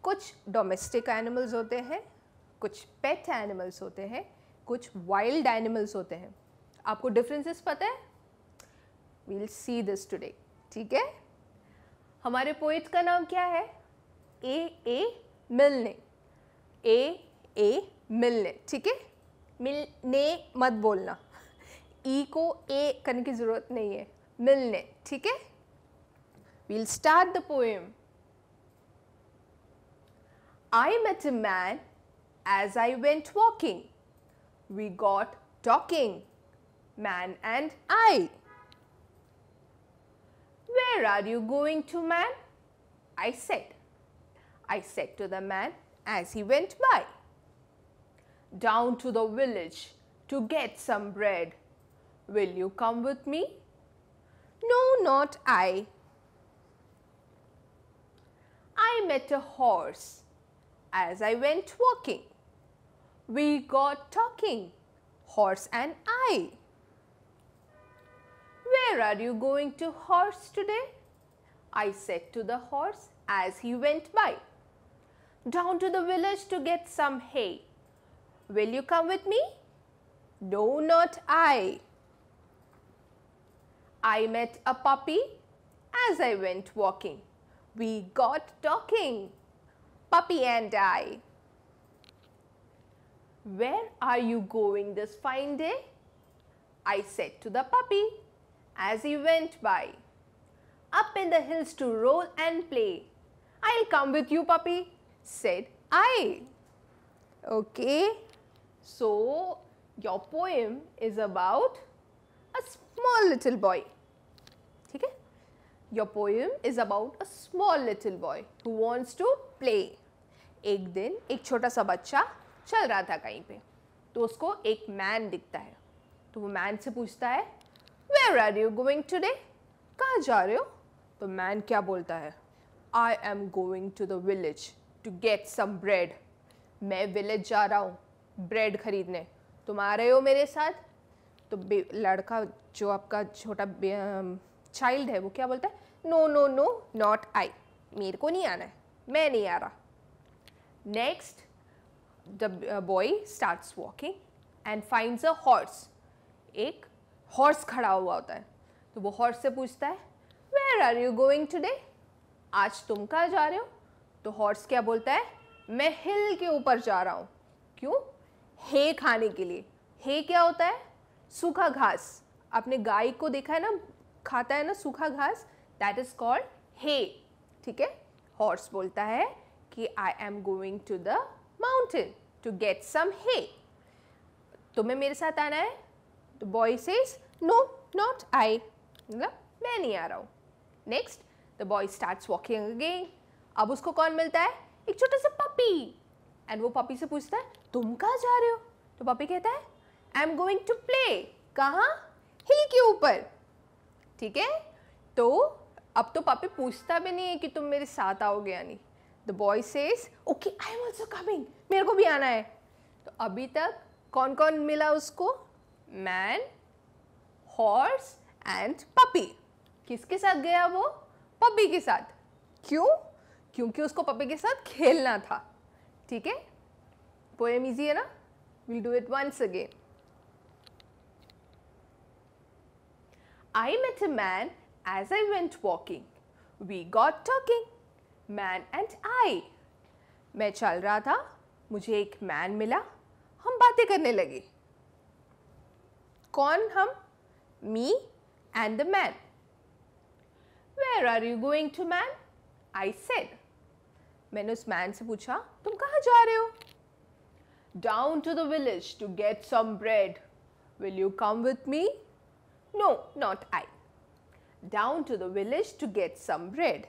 कुछ डोमेस्टिक एनिमल्स होते हैं कुछ पेट एनिमल्स होते हैं कुछ वाइल्ड एनिमल्स होते हैं आपको डिफरेंसेस पता है वील सी दिस टुडे ठीक है हमारे पोइट का नाम क्या है ए ए मिलने ए ए मिलने ठीक है मिलने मत बोलना ई e को ए करने की ज़रूरत नहीं है मिलने ठीक है we'll start the poem I met a man as I went walking. We got talking, man and I. Where are you going to, man? I said. I said to the man as he went by. Down to the village to get some bread. Will you come with me? No, not I. I met a horse as I went walking. We got talking, horse and I. Where are you going to horse today? I said to the horse as he went by. Down to the village to get some hay. Will you come with me? No, not I. I met a puppy as I went walking. We got talking puppy and I. Where are you going this fine day? I said to the puppy as he went by. Up in the hills to roll and play. I'll come with you puppy, said I. Okay, so your poem is about a small little boy. ठीक है Your poem is about a small little boy who wants to play. एक दिन एक छोटा सा बच्चा चल रहा था कहीं पे तो उसको एक मैन दिखता है तो वो मैन से पूछता है where are you going today कहाँ जा रहे हो तो मैन क्या बोलता है I am going to the village to get some bread मैं विलेज जा रहा हूँ ब्रेड खरीदने तुम आ रहे हो मेरे साथ तो लड़का जो आपका छोटा चाइल्ड है वो क्या बोलता है no no no not I मेरे को नहीं आना है मैं नहीं आ रहा next the boy starts walking and finds a horse एक हॉर्स खड़ा हुआ होता है तो वो हॉर्स से पूछता है where are you going today आज तुम कहाँ जा रहे हो तो हॉर्स क्या बोलता है मैं हिल के ऊपर जा रहा हूँ क्यों हे खाने के लिए हे क्या होता है सूखा घास आपने गाय को देखा है ना खाता है ना सूखा घास दैट इज कॉल्ड हे ठीक है हॉर्स बोलता है कि I am going to the mountain to get some hay तुम्हें मेरे साथ आना है तो boy says no not I मतलब मैं नहीं आ रहा हूँ next the boy start walking again अब उसको कौन मिलता है एक छोटा सा पपी एंड वो पपी से पूछता है तुम कहाँ जा रहे हो तो पपी कहता है I am going to play कहाँ हिल के ऊपर ठीक है तो अब तो पापी पूछता भी नहीं है कि तुम मेरे साथ आओगे या नहीं the boy says okay I am also coming मेरे को भी आना है तो अभी तक कौन कौन मिला उसको मैन हॉर्स एंड पपी किसके साथ गया वो पपी के साथ क्यों क्योंकि उसको पपी के साथ खेलना था ठीक है पोएम इजी है ना we'll do it once again I met a man as I went walking. We got talking, man and I. मैं चल रहा था, मुझे एक man मिला, हम बातें करने लगे. कौन हम? Me and the man. Where are you going to, man? I said. मैंने उस man से पूछा, तुम कहाँ जा रहे हो? Down to the village to get some bread. Will you come with me? No, not I. Down to the village to get some bread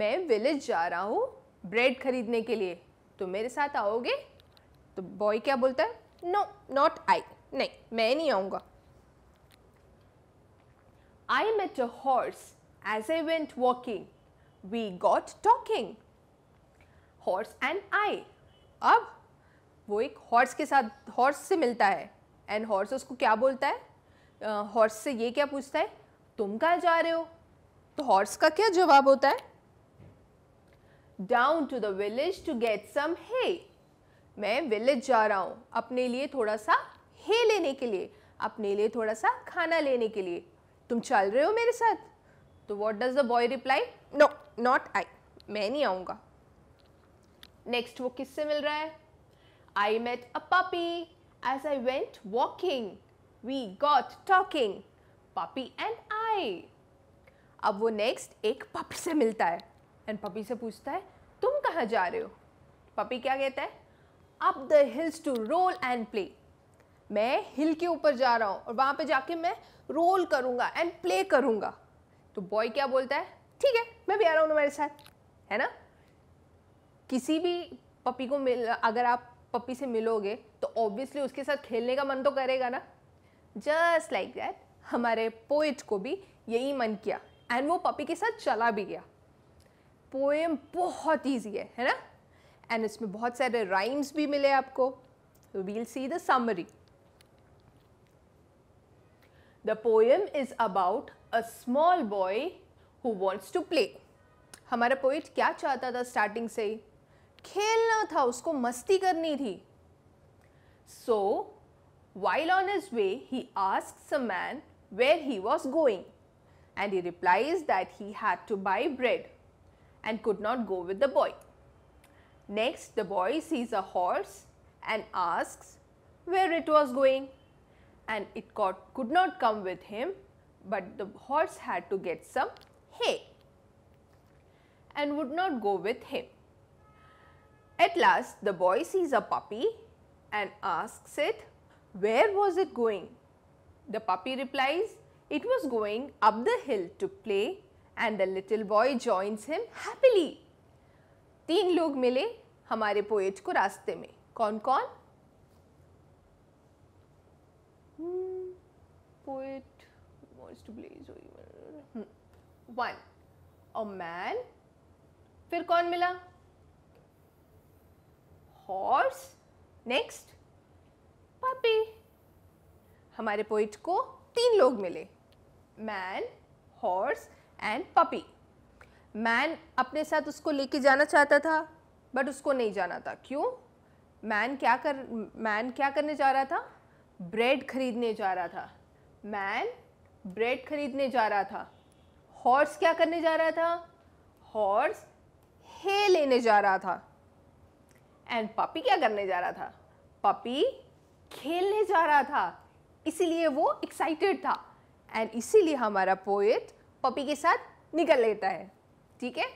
मैं विलेज जा रहा हूँ ब्रेड खरीदने के लिए तो मेरे साथ आओगे तो बॉय क्या बोलता है नो नॉट आई नहीं मैं नहीं आऊँगा I met a horse as I went walking we got talking horse and I अब वो एक हॉर्स के साथ हॉर्स से मिलता है एंड हॉर्स उसको क्या बोलता है हॉर्स uh, से ये क्या पूछता है तुम कहा जा रहे हो तो हॉर्स का क्या जवाब होता है down to village to get some हे मैं विलेज जा रहा हूं अपने लिए थोड़ा सा हे लेने के लिए अपने लिए थोड़ा सा खाना लेने के लिए तुम चल रहे हो मेरे साथ तो what does the boy reply no not I मैं नहीं आऊंगा नेक्स्ट वो किससे मिल रहा है I met a puppy as I went walking we got talking puppy and I अब वो नेक्स्ट एक पपी से मिलता है एंड पपी से पूछता है तुम कहाँ जा रहे हो पपी क्या कहता है up the hills to roll and play मैं हिल के ऊपर जा रहा हूँ और वहाँ पे जाके मैं रोल करूँगा एंड प्ले करूँगा तो बॉय क्या बोलता है ठीक है मैं भी आ रहा हूँ तुम्हारे साथ है ना किसी भी पपी को मिल अगर आप पपी से मिलोगे तो ऑब्वियसली उसके साथ खेलने का मन तो करेगा ना जस्ट लाइक दैट हमारे पोइट को भी यही मन किया एंड वो पपी के साथ चला भी गया पोएम बहुत ईजी है है ना एंड इसमें बहुत सारे राइम्स भी मिले आपको we'll see the summary the poem is about a small boy who wants to play हमारा पोइट क्या चाहता था स्टार्टिंग से ही खेलना था उसको मस्ती करनी थी so while on his way he ask a man where he was going and he replies that he had to buy bread and could not go with the boy. Next, the boy sees a horse and asks where it was going and it got, could not come with him but the horse had to get some hay and would not go with him. At last, the boy sees a puppy and asks it where was it going The puppy replies, it was going up the hill to play and the little boy joins him happily. तीन लोग मिले हमारे poet को रास्ते में kon कौन poet मोस्ट ब्लेज हुई one a man fir kon mila horse next puppy हमारे पोइट को तीन लोग मिले man horse and puppy man अपने साथ उसको लेके जाना चाहता था बट उसको नहीं जाना था क्यों मैन क्या कर मैन क्या करने जा रहा था ब्रेड खरीदने जा रहा था मैन ब्रेड खरीदने जा रहा था हॉर्स क्या करने जा रहा था हॉर्स हे लेने जा रहा था एंड पपी क्या करने जा रहा था पपी खेलने जा रहा था इसीलिए वो एक्साइटेड था एंड इसीलिए हमारा पोएट पपी के साथ निकल लेता है ठीक है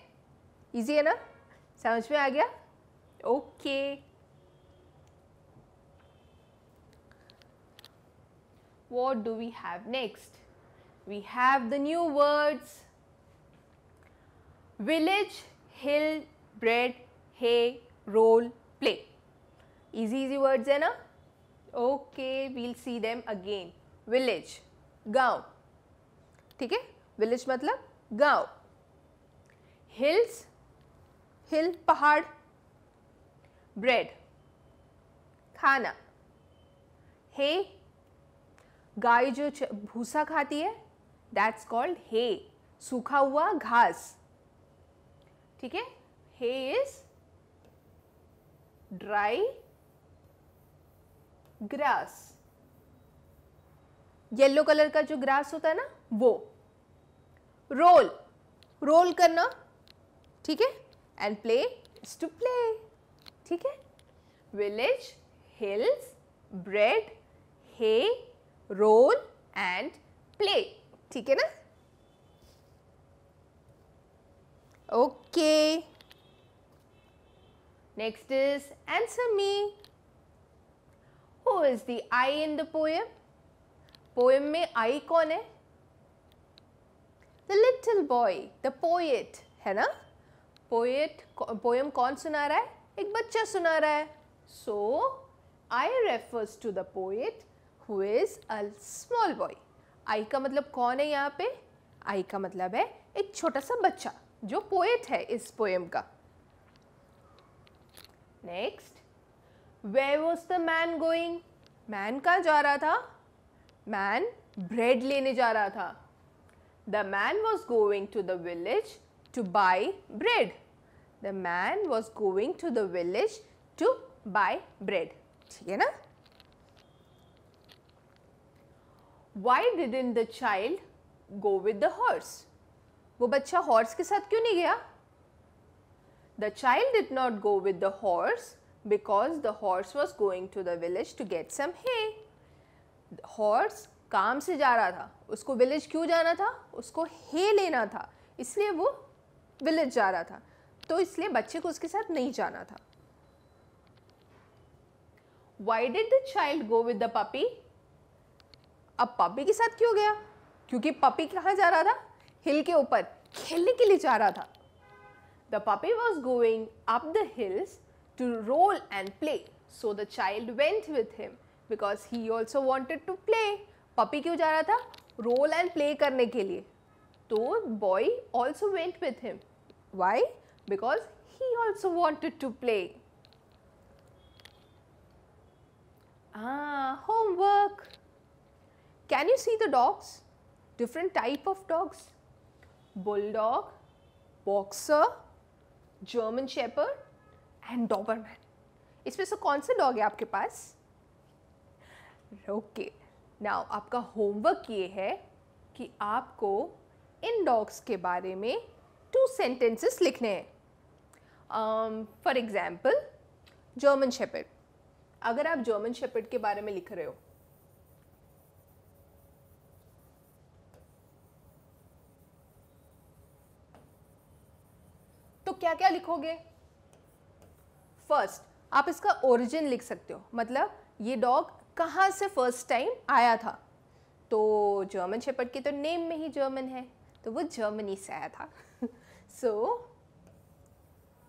इजी है ना समझ में आ गया okay what do we have next we have the new words village hill bread hay roll play easy easy words है ना okay we'll see them again village गांव ठीक है विलेज मतलब गांव हिल्स हिल पहाड़ ब्रेड खाना हे गाय जो भूसा खाती है दैट्स कॉल्ड हे सूखा हुआ घास ठीक है hay is dry grass yellow colour का जो ग्रास होता है ना वो रोल रोल करना ठीक है and play is to play ठीक है village hills bread hay roll and play ठीक है ना okay next is answer me who is the I in the poem poem में आई कौन है the little boy the poet है ना पोएट पोएम कौन सुना रहा है एक बच्चा सुना रहा है so I refers to the poet who is a small boy I का मतलब कौन है यहाँ पे आई का मतलब है एक छोटा सा बच्चा जो पोएट है इस पोएम का next Where was the man going? Man कहाँ जा रहा था? Man bread लेने जा रहा था. The man was going to the village to buy bread. The man was going to the village to buy bread. ठीक है ना? Why didn't the child go with the horse? वो बच्चा हॉर्स के साथ क्यों नहीं गया? The child did not go with the horse because the horse was going to the village to get some hay. Horse काम से जा रहा था उसको विलेज क्यों जाना था उसको हे लेना था इसलिए वो विलेज जा रहा था तो इसलिए बच्चे को उसके साथ नहीं जाना था why did the child go with the puppy अब पपी के साथ क्यों गया क्योंकि पपी कहाँ जा रहा था हिल के ऊपर खेलने के लिए जा रहा था the puppy was going up the hills to roll and play. So the child went with him because he also wanted to play. Puppy kyu ja raha tha? Roll and play karne ke liye. So boy also went with him. Why? Because he also wanted to play. Ah, homework. Can you see the dogs? Different type of dogs. Bulldog, Boxer, German Shepherd, and Dobermann इसमें से कौन सा dog है आपके पास okay now आपका homework ये है कि आपको इन डॉग्स के बारे में टू सेंटेंसेस लिखने हैं फॉर एग्ज़ाम्पल जर्मन शेपर्ड अगर आप जर्मन शेपर्ड के बारे में लिख रहे हो तो क्या क्या लिखोगे फर्स्ट आप इसका ओरिजिन लिख सकते हो मतलब ये डॉग कहाँ से फर्स्ट टाइम आया था तो जर्मन शेपर्ड के तो नेम में ही जर्मन है तो वो जर्मनी से आया था so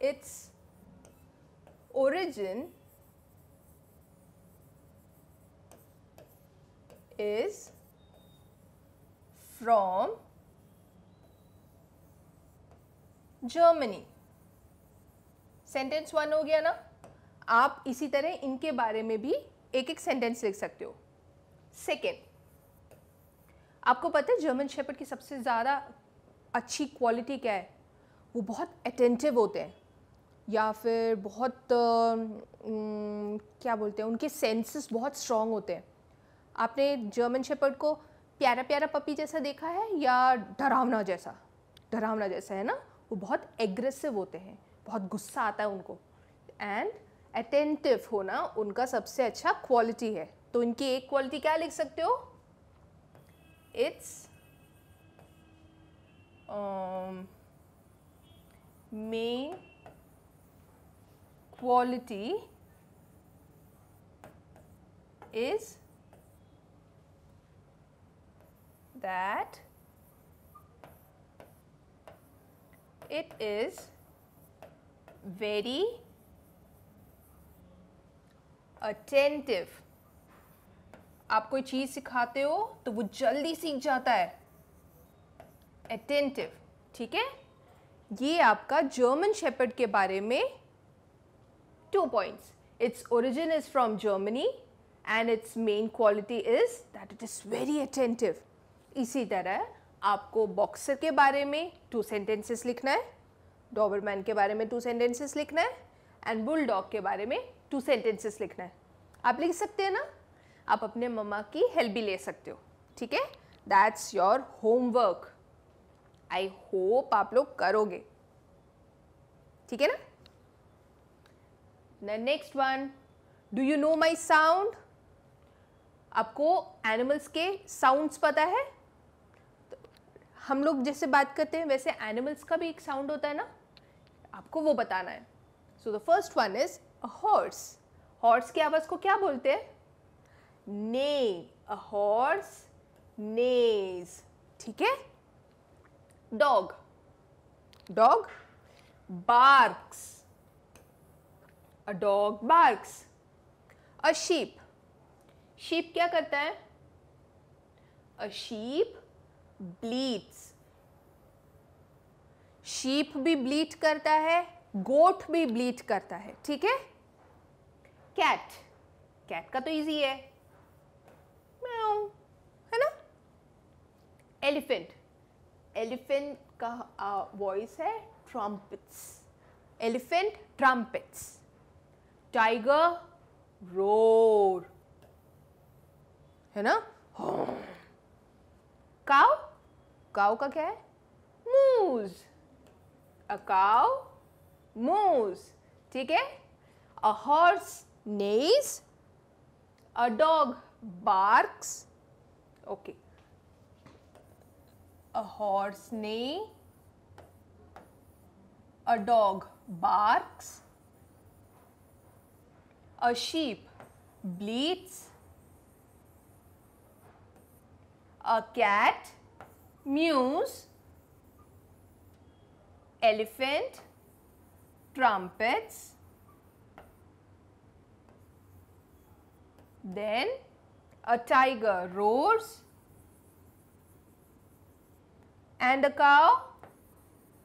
its origin is from Germany sentence one हो गया ना आप इसी तरह इनके बारे में भी एक एक सेंटेंस लिख सकते हो सेकेंड आपको पता है जर्मन शेपर्ड की सबसे ज़्यादा अच्छी क्वालिटी क्या है वो बहुत अटेंटिव होते हैं या फिर बहुत आ, क्या बोलते हैं उनके सेंसेस बहुत स्ट्रॉन्ग होते हैं आपने जर्मन शेपर्ड को प्यारा प्यारा पपी जैसा देखा है या डरावना जैसा डरावना जैसा है ना वो बहुत एग्रेसिव होते हैं बहुत गुस्सा आता है उनको एंड अटेंटिव होना उनका सबसे अच्छा क्वालिटी है तो इनकी एक क्वालिटी क्या लिख सकते हो its main quality is that it is very attentive आप कोई चीज़ सिखाते हो तो वो जल्दी सीख जाता है अटेंटिव ठीक है ये आपका जर्मन शेपर्ड के बारे में two points its origin is from Germany and its main quality is that it is very attentive इसी तरह आपको बॉक्सर के बारे में टू सेंटेंसेस लिखना है डॉबरमैन के बारे में टू सेंटेंसेस लिखना है एंड बुल डॉग के बारे में टू सेंटेंसेस लिखना है आप लिख सकते हैं ना आप अपने मम्मा की हेल्प भी ले सकते हो ठीक है that's your homework I hope आप लोग करोगे ठीक है ना next one do you know my sound आपको एनिमल्स के साउंड्स पता है तो हम लोग जैसे बात करते हैं वैसे एनिमल्स का भी एक साउंड होता है ना आपको वो बताना है so the first one is a horse horse की आवाज़ को क्या बोलते हैं ने अ हॉर्स नेज ठीक है dog dog barks a dog barks a sheep sheep क्या करता है अ शीप bleats शीप भी ब्लीट करता है गोट भी ब्लीट करता है ठीक है कैट कैट का तो इजी है है ना एलिफेंट एलिफेंट का वॉइस uh, है trumpets elephant trumpets tiger roar है ना काउ काउ का क्या है मूज a cow moves. ठीक है A horse neighs. A dog barks. Okay. A horse neigh. A dog barks. A sheep bleats. A cat mews. elephant, trumpets, then a tiger roars and a cow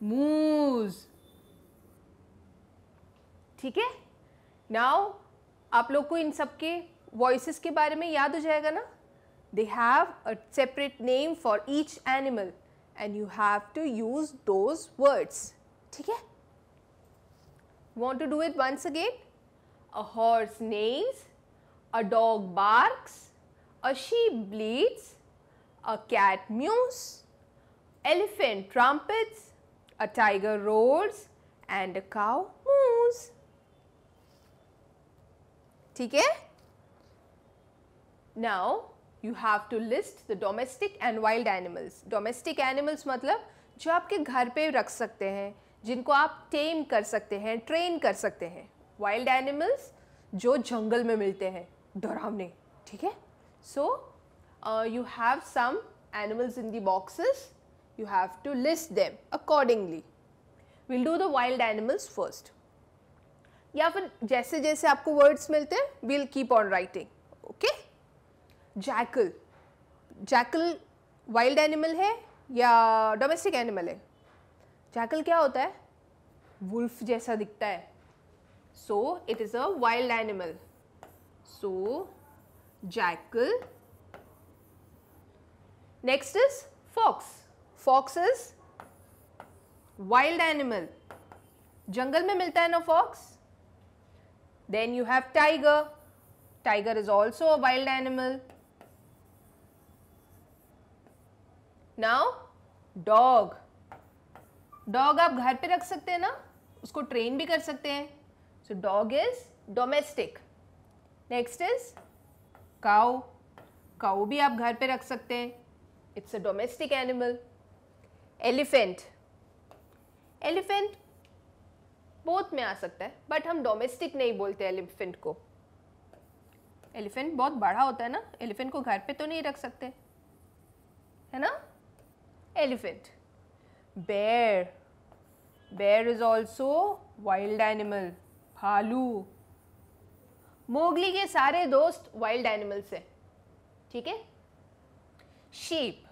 moos ठीक है now आप लोग को इन सब के के बारे में याद हो जाएगा ना they have a separate name for each animal and you have to use those words. Okay? Want to do it once again? A horse neighs, a dog barks, a sheep bleats, a cat mews, elephant trumpets, a tiger roars and a cow moos. ठीक है? Now, you have to list the domestic and wild animals domestic animals मतलब जो आपके घर पे रख सकते हैं जिनको आप टेम कर सकते हैं ट्रेन कर सकते हैं वाइल्ड एनिमल्स जो जंगल में मिलते हैं डरावने ठीक है so you have some animals in the boxes you have to list them accordingly we'll do the wild animals first या फिर जैसे जैसे आपको वर्ड्स मिलते हैं we'll keep on writing Okay? Jackal jackal wild animal है या डोमेस्टिक एनिमल है जैकल क्या होता है वुल्फ जैसा दिखता है so it is a wild animal so jackal next is fox fox is wild animal जंगल में मिलता है ना fox then you have tiger tiger is also a wild animal now dog dog आप घर पे रख सकते हैं ना उसको ट्रेन भी कर सकते हैं so dog is domestic next is cow cow भी आप घर पे रख सकते हैं it's a domestic animal elephant elephant both में आ सकता है बट हम डोमेस्टिक नहीं बोलते एलिफेंट को एलिफेंट बहुत बड़ा होता है ना एलिफेंट को घर पे तो नहीं रख सकते है ना elephant bear bear is also wild animal भालू मोगली के सारे दोस्त वाइल्ड एनिमल्स हैं ठीक है शीप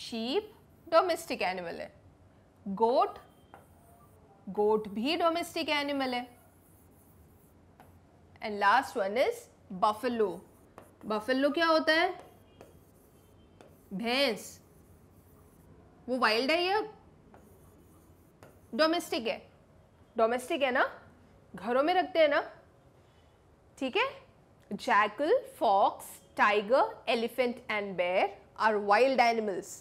शीप डोमेस्टिक एनिमल है गोट गोट भी डोमेस्टिक एनिमल है and last one is buffalo buffalo क्या होता है भैंस वो वाइल्ड है या डोमेस्टिक है डोमेस्टिक है ना घरों में रखते हैं ना ठीक है jackal fox tiger elephant and bear are wild animals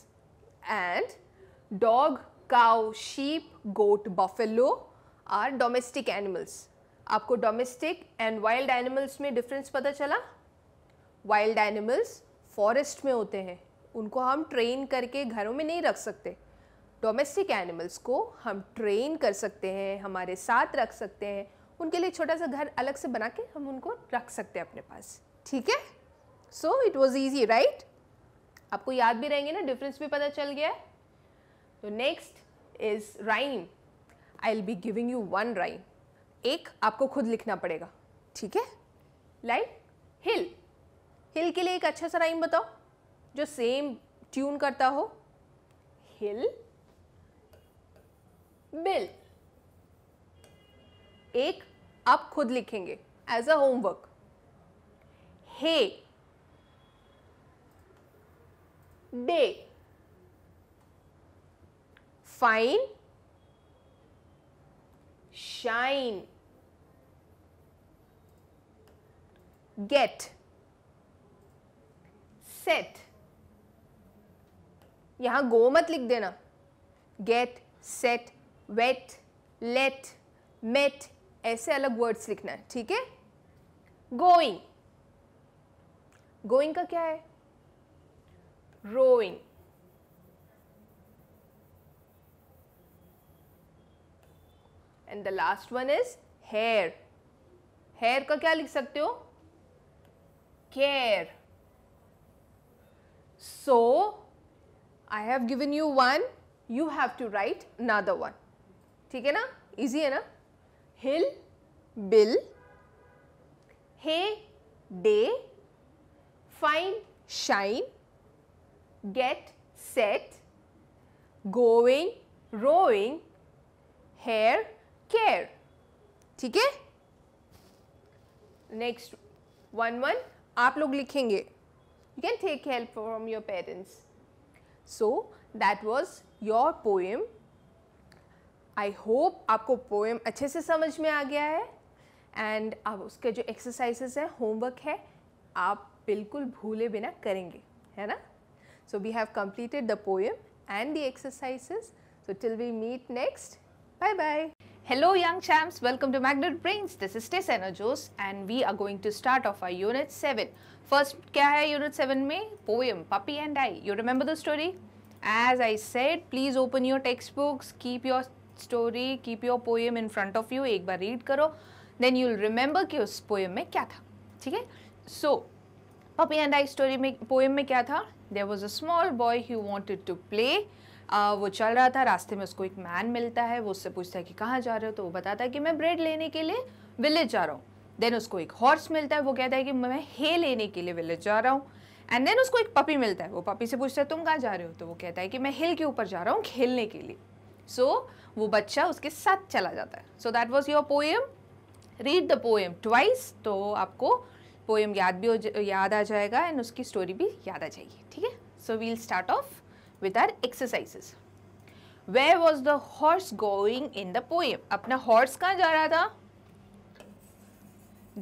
and dog cow sheep goat buffalo are domestic animals आपको डोमेस्टिक एंड वाइल्ड एनिमल्स में डिफरेंस पता चला वाइल्ड एनिमल्स फॉरेस्ट में होते हैं उनको हम ट्रेन करके घरों में नहीं रख सकते डोमेस्टिक एनिमल्स को हम ट्रेन कर सकते हैं हमारे साथ रख सकते हैं उनके लिए छोटा सा घर अलग से बना के हम उनको रख सकते हैं अपने पास ठीक है so it was easy right आपको याद भी रहेंगे ना डिफरेंस भी पता चल गया है तो next is rhyme I will be giving you one rhyme एक आपको खुद लिखना पड़ेगा ठीक है लाइक हिल हिल के लिए एक अच्छा सा राइम बताओ जो सेम ट्यून करता हो हिल बिल एक आप खुद लिखेंगे as a homework hay day fine shine get set यहाँ गो मत लिख देना get set wet let met ऐसे अलग वर्ड्स लिखना है ठीक है गोइंग गोइंग का क्या है rowing and the last one is hair hair का क्या लिख सकते हो care so I have given you one, you have to write another one. ठीक है ना? Easy है ना? Hill, bill, hay, day, fine, shine, get, set, going, rowing, hair, care. ठीक है? Next one one आप लोग लिखेंगे. You can take help from your parents. So that was your poem I hope आपको पोएम अच्छे से समझ में आ गया है एंड अब उसके जो एक्सरसाइजेस हैं होमवर्क है आप बिल्कुल भूले बिना करेंगे है ना so we have completed the poem and the exercises so till we meet next bye bye Hello young champs, welcome to Magnet Brains. This is Tesena Jose and we are going to start off our unit 7. First kya hai unit 7 mein Poem Puppy and I. You remember the story? As I said, please open your textbooks, keep your story, keep your poem in front of you. ek bar read karo then you'll remember ki us poem mein kya tha theek hai So, Puppy and I story mein poem mein kya tha There was a small boy who wanted to play. आ, वो चल रहा था रास्ते में उसको एक man मिलता है वो उससे पूछता है कि कहाँ जा रहे हो तो वो बताता है कि मैं ब्रेड लेने के लिए विलेज जा रहा हूँ देन उसको एक हॉर्स मिलता है वो कहता है कि मैं हे लेने के लिए विलेज जा रहा हूँ एंड देन उसको एक पपी मिलता है वो पपी से पूछता है तुम कहाँ जा रहे हो तो वो कहता है कि मैं हिल के ऊपर जा रहा हूँ खेलने के लिए सो so, वो बच्चा उसके साथ चला जाता है so that was your poem read the poem twice तो आपको पोएम याद भी हो याद आ जाएगा एंड उसकी स्टोरी भी याद आ जाएगी ठीक है so we'll start off with our exercises. Where was the horse going in the poem? अपना horse कहाँ जा रहा था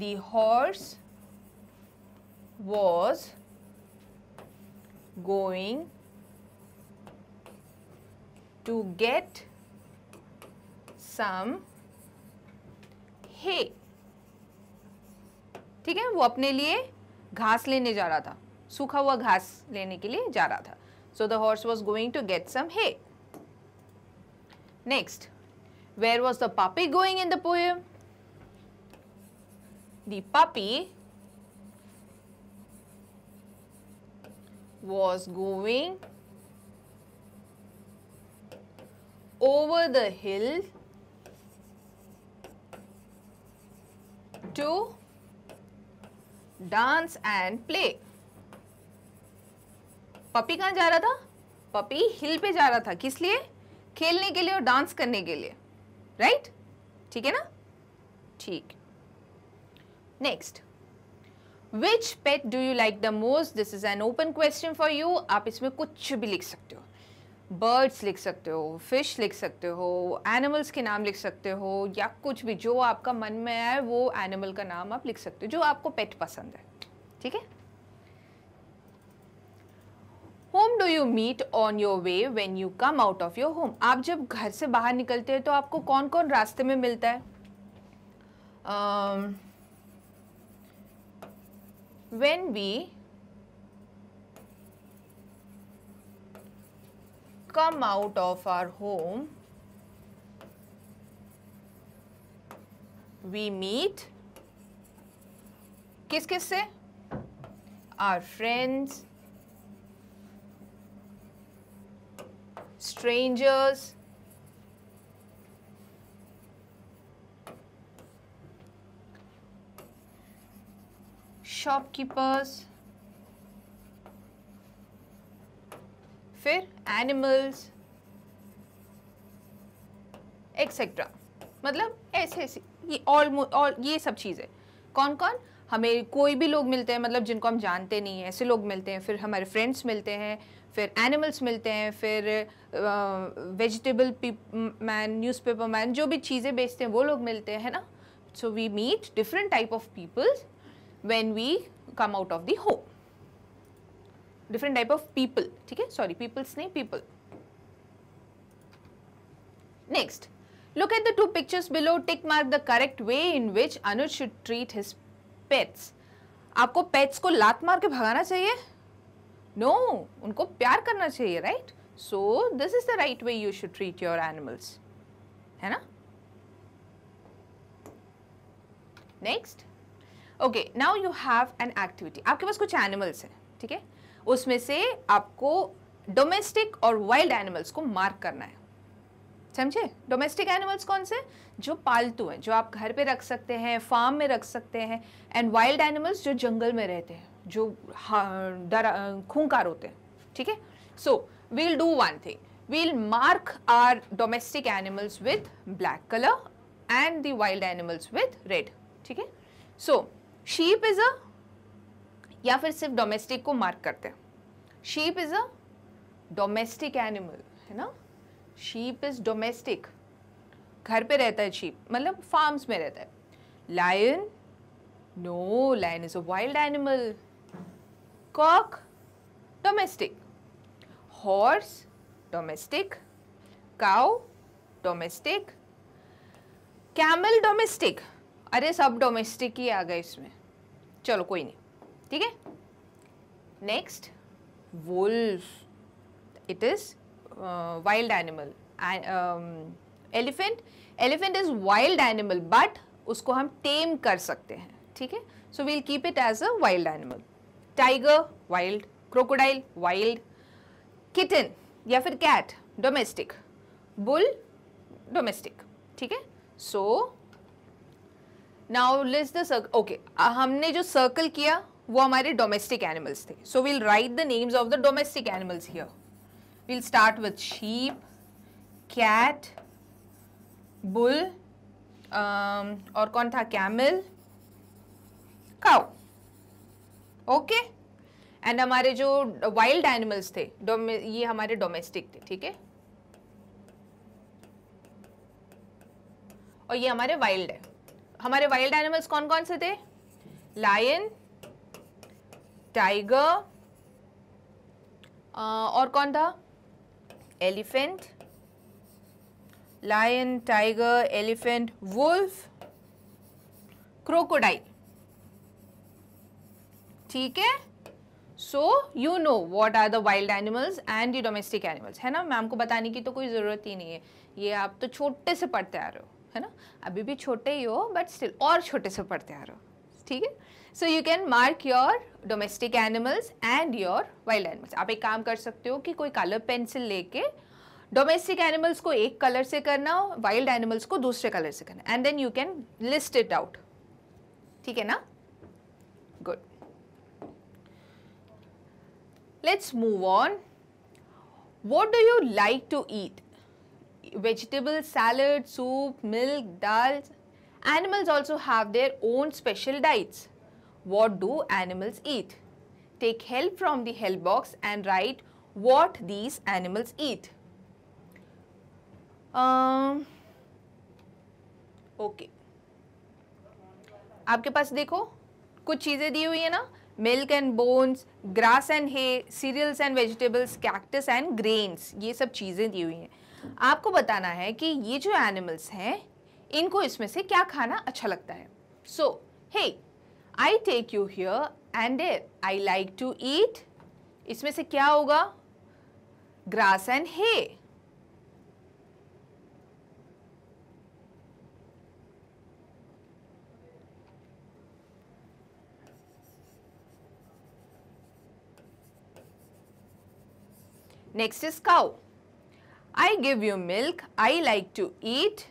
The horse was going to get some hay. ठीक है वो अपने लिए घास लेने जा रहा था सूखा हुआ घास लेने के लिए जा रहा था So the horse was going to get some hay. Next, where was the puppy going in the poem? The puppy was going over the hill to dance and play. Puppy कहाँ जा रहा था पपी हिल पे जा रहा था किस लिए खेलने के लिए और डांस करने के लिए राइट ठीक है ना ठीक next which pet do you like the most this is an open question for you आप इसमें कुछ भी लिख सकते हो बर्ड्स लिख सकते हो फिश लिख सकते हो एनिमल्स के नाम लिख सकते हो या कुछ भी जो आपका मन में आए वो एनिमल का नाम आप लिख सकते हो जो आपको पेट पसंद है ठीक है whom do you meet on your way when you come out of your home आप जब घर से बाहर निकलते हैं तो आपको कौन कौन रास्ते में मिलता है when we come out of our home we meet किस किस से आर फ्रेंड्स strangers, shopkeepers, फिर एनिमल्स एक्सेट्रा मतलब ऐसे ऐसे ये ऑल ऑल ये सब चीज़ें कौन कौन हमें कोई भी लोग मिलते हैं मतलब जिनको हम जानते नहीं हैं ऐसे लोग मिलते हैं फिर हमारे फ्रेंड्स मिलते हैं फिर एनिमल्स मिलते हैं फिर वेजिटेबल मैन न्यूज़पेपर मैन जो भी चीज़ें बेचते हैं वो लोग मिलते हैं ना so we meet different type of peoples when we come out of the home different type of people ठीक है सॉरी पीपल्स नहीं people next look at the two pictures below tick mark the correct way in which Anuj should treat his pets आपको pets को लात मार के भगाना चाहिए no उनको प्यार करना चाहिए right so this is the right way you should treat your animals है ना? Next okay now you have an activity आपके पास कुछ एनिमल्स हैं, ठीक है? उसमें से आपको डोमेस्टिक और वाइल्ड एनिमल्स को मार्क करना है समझे डोमेस्टिक एनिमल्स कौन से जो पालतू हैं जो आप घर पे रख सकते हैं फार्म में रख सकते हैं एंड वाइल्ड एनिमल्स जो जंगल में रहते हैं जो खूंकार होते हैं ठीक है सो we'll do one thing. We'll mark our domestic animals with black color and the wild animals with red. ठीक है सो शीप इज़ अ या फिर सिर्फ डोमेस्टिक को मार्क करते हैं sheep is a domestic animal है ना शीप इज़ डोमेस्टिक घर पे रहता है शीप मतलब फार्म्स में रहता है lion no lion is a wild animal cock domestic horse domestic cow domestic camel domestic अरे सब डोमेस्टिक ही आ गए इसमें चलो कोई नहीं ठीक है next wolf it is wild animal elephant elephant is wild animal but उसको हम टेम कर सकते हैं ठीक है so we'll keep it as a wild animal tiger wild crocodile wild kitten या फिर कैट डोमेस्टिक बुल डोमेस्टिक ठीक है so now list the circle okay हमने जो सर्कल किया वो हमारे डोमेस्टिक एनिमल्स थे so we'll write the names of the domestic animals here we'll start with sheep cat bull और कौन था camel cow okay okay? And हमारे जो वाइल्ड एनिमल्स थे ये हमारे डोमेस्टिक थे ठीक है और ये हमारे वाइल्ड है हमारे वाइल्ड एनिमल्स कौन कौन से थे लायन टाइगर और कौन था elephant lion tiger elephant wolf crocodile ठीक है so you know what are the wild animals and you domestic animals है ना मैम को बताने की तो कोई ज़रूरत ही नहीं है ये आप तो छोटे से पढ़ते आ रहे हो है ना अभी भी छोटे ही हो बट स्टिल और छोटे से पढ़ते आ रहे हो ठीक है so you can mark your domestic animals and your wild animals आप एक काम कर सकते हो कि कोई कलर पेंसिल लेके डोमेस्टिक एनिमल्स को एक कलर से करना वाइल्ड एनिमल्स को दूसरे कलर से करना and then you can list it out ठीक है ना Let's move on. What do you like to eat? Vegetable salad, soup, milk, dal. Animals also have their own special diets. What do animals eat? Take help from the help box and write what these animals eat. Um, okay. आपके पास देखो कुछ चीज़ें दी हुई है ना milk and bones grass and hay cereals and vegetables cactus and grains ये सब चीज़ें दी हुई हैं आपको बताना है कि ये जो एनिमल्स हैं इनको इसमें से क्या खाना अच्छा लगता है so hey I take you here and I like to eat इसमें से क्या होगा grass and hay Next is cow. I give you milk. I like to eat.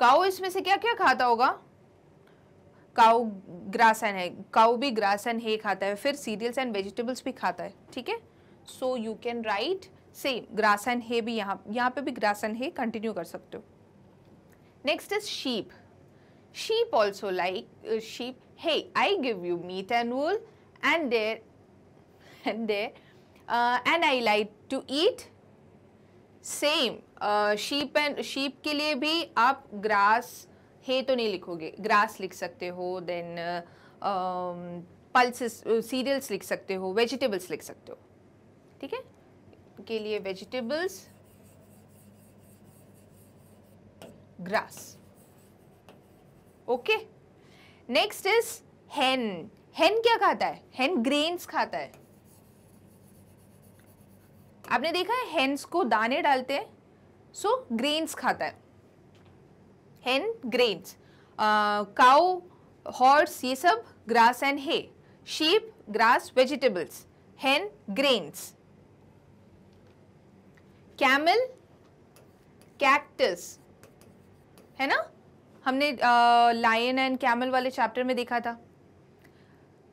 Cow इसमें से क्या क्या खाता होगा काउ ग्रासन है काउ भी ग्रासन है खाता है फिर सीरियल्स एंड वेजिटेबल्स भी खाता है ठीक है so you can write same grass and है भी यहाँ यहाँ पे भी ग्रासन है कंटिन्यू कर सकते हो next is sheep sheep also like sheep hey I give you meat and wool and there <laughs> there uh, and I like to eat same sheep and sheep के लिए भी आप ग्रास है तो नहीं लिखोगे ग्रास लिख सकते हो देन पल्सेस सीरियल्स लिख सकते हो वेजिटेबल्स लिख सकते हो ठीक है के लिए vegetables grass okay next is hen hen क्या खाता है हेन ग्रेन्स खाता है आपने देखा है हेंस को दाने डालते हैं सो ग्रेन्स खाता है हेन ग्रेन्स काउ हॉर्स ये सब grass and hay sheep grass vegetables hen grains camel cactus है ना हमने लायन एंड कैमल वाले चैप्टर में देखा था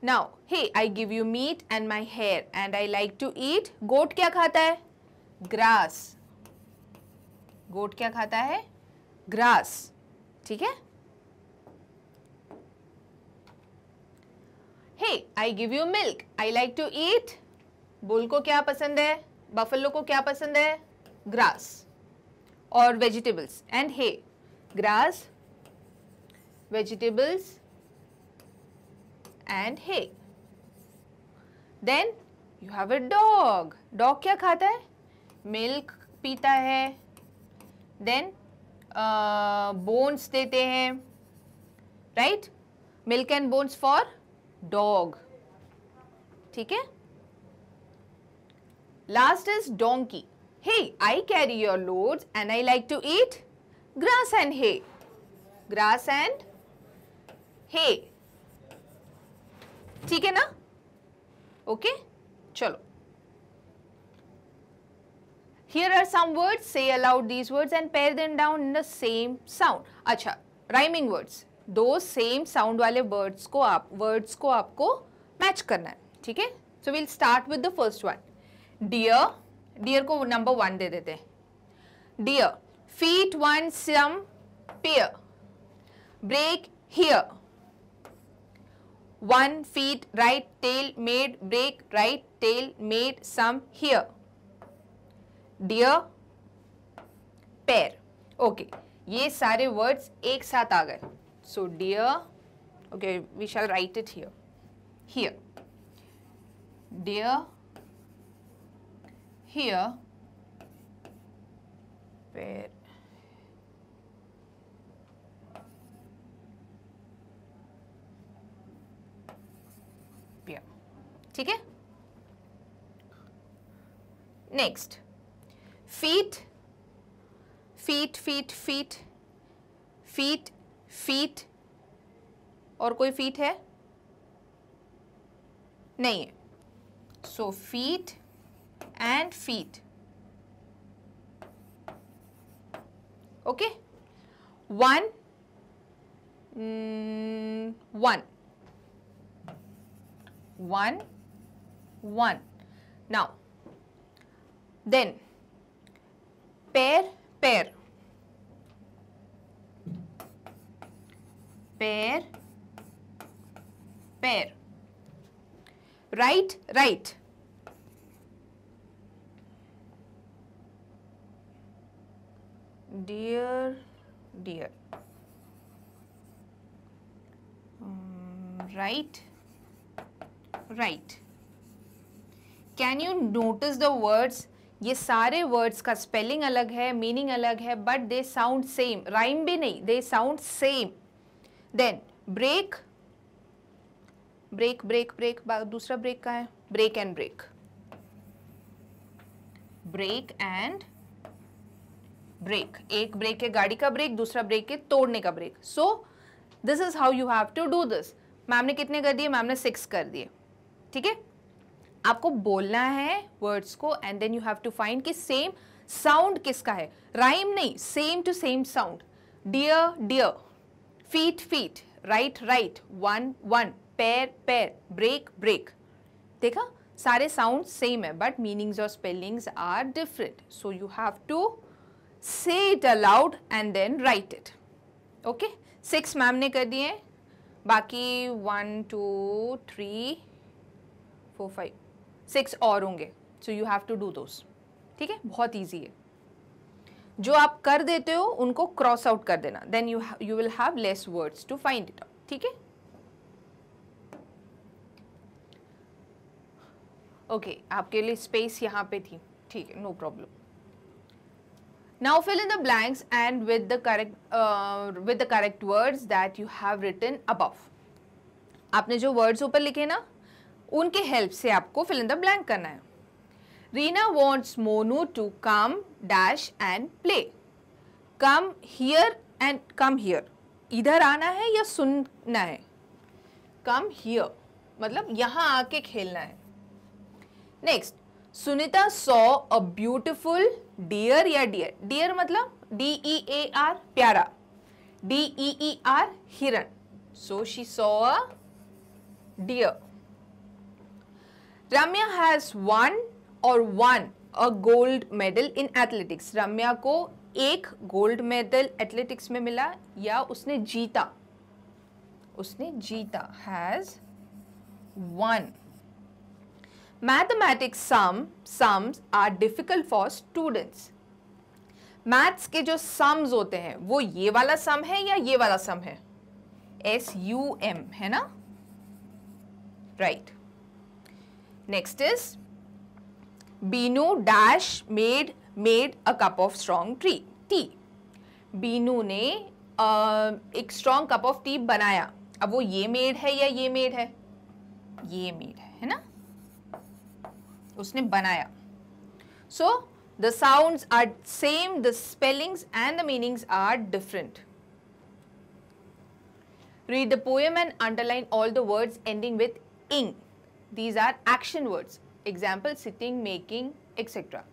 now hey I give you meat and my hair and I like to eat goat क्या खाता है ग्रास गोट क्या खाता है ग्रास ठीक है hey I give you milk I like to eat bull को क्या पसंद है बफलो को क्या पसंद है ग्रास और vegetables and hay grass vegetables and hay then you have a dog dog क्या खाता है मिल्क पीता है देन बोन्स uh, देते हैं right milk and bones for dog ठीक है last is donkey hey I carry your loads and I like to eat grass and hay grass and hay ठीक है ना ओके चलो here are some word say aloud these words and pair then down in the same sound अच्छा rhyming words दो same sound वाले words को आप words को आपको मैच करना है ठीक है so will start with the first one dear dear को नंबर वन दे देते dear feet one sum pear break here one feet right tail made break right tail made some here dear pair okay ये सारे words एक साथ so dear, okay we shall write it here here dear here pair pear ठीक है next feet feet feet feet feet feet और कोई feet है नहीं है so feet and feet okay one one 1, 1. Now, then pair, pair. Pair, pair. Right, right. Dear, dear. Um, right, right can you notice the words ये सारे words का spelling अलग है मीनिंग अलग है but they sound same rhyme भी नहीं they sound same then break break break break दूसरा ब्रेक का है break and break break and break एक ब्रेक है गाड़ी का ब्रेक दूसरा ब्रेक है तोड़ने का break so this is how you have to do this ma'am ने कितने कर दिए मैम ने सिक्स कर दिए ठीक है आपको बोलना है वर्ड्स को and then you have to find कि सेम साउंड किसका है राइम नहीं same to same sound dear dear feet feet right right one one pair pair break break देखा सारे साउंड सेम है बट मीनिंग्स और spellings are different so you have to say it aloud and then write it okay six ma'am ने कर दिए बाकी one two three four five six और होंगे सो you have to do those ठीक है बहुत ईजी है जो आप कर देते हो उनको क्रॉस आउट कर देना then you you will have less words to find it out ठीक है ओके आपके लिए स्पेस यहाँ पे थी ठीक है no problem now fill in the blanks and with the correct with the correct words that you have written above आपने जो वर्ड्स ऊपर लिखे ना उनके हेल्प से आपको फिल इन द ब्लैंक करना है Reena wants Monu to come dash and play come here and come here इधर आना है या सुनना है कम हियर मतलब यहां आके खेलना है next Sunita saw a beautiful deer या डियर डियर मतलब डी ई ए आर प्यारा डी ई ई आर हिरन so she saw a deer Ramya has won or won a gold medal in athletics. Ramya को एक gold medal athletics में मिला या उसने जीता उसने जीता has won mathematics sum sums are difficult for students maths के जो सम्स होते हैं वो ये वाला सम है या ये वाला सम है एस यू एम है ना right right. Next is Binu dash made made a cup of strong tea. tea. Binu ne ek uh, strong cup of tea banaya. Ab wo ye made hai ya ye made hai? Ye made hai, hai na? Usne banaya. So, the sounds are same, the spellings and the meanings are different. Read the poem and underline all the words ending with ing. These are action words. Example, sitting, making, etc.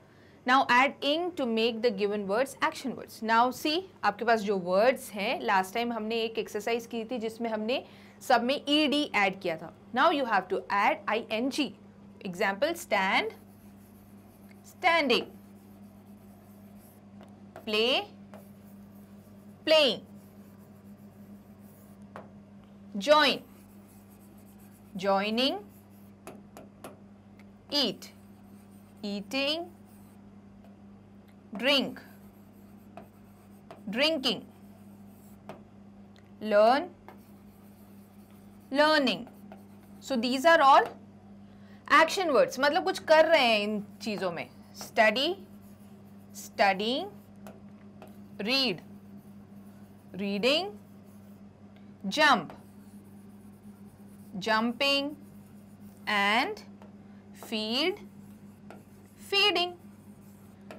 Now add ing to make the given words action words now see आपके पास जो words हैं last time हमने एक exercise की थी जिसमें हमने सब में ई डी एड किया था now you have to add I N G example stand standing play playing join joining eat eating drink drinking learn learning so these are all action words मतलब कुछ कर रहे हैं इन चीज़ों में study studying read reading jump jumping and feed, feeding.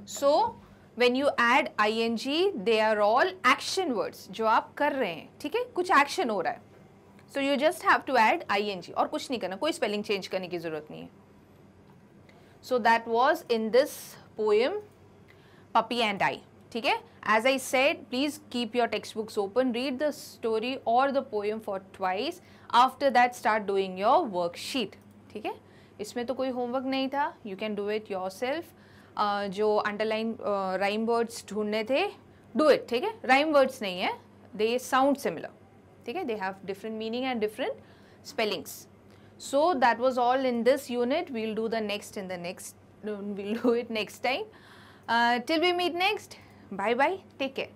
So, when you add ing, they are all action words जो आप कर रहे हैं ठीक है कुछ action हो रहा है so you just have to add ing N G और कुछ नहीं करना कोई स्पेलिंग चेंज करने की ज़रूरत नहीं है so that was in this poem puppy and I ठीक है as I said, please keep your textbooks open, read the story or the poem for twice. After that, start doing your worksheet. ठीक है इसमें तो कोई homework नहीं था you can do it yourself जो अंडरलाइन राइम वर्ड्स ढूंढने थे डू इट ठीक है राइम वर्ड्स नहीं है दे साउंड सिमिलर ठीक है they have different meaning and different spellings so that was all in this unit we'll do the next in the next we'll do it next time till we meet next bye bye take care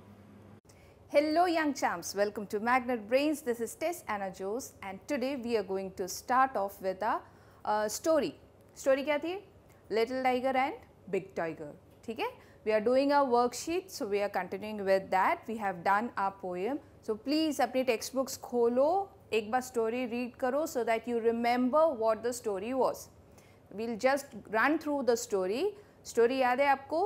Hello young champs welcome to Magnet Brains this is Tess Anna Jones and today we are going to start off with a story story क्या थी little tiger and big tiger ठीक है we are doing a worksheet so we are continuing with that we have done a poem so please अपनी text books खोलो एक बार story read करो so that you remember what the story was we'll just run through the story story याद है आपको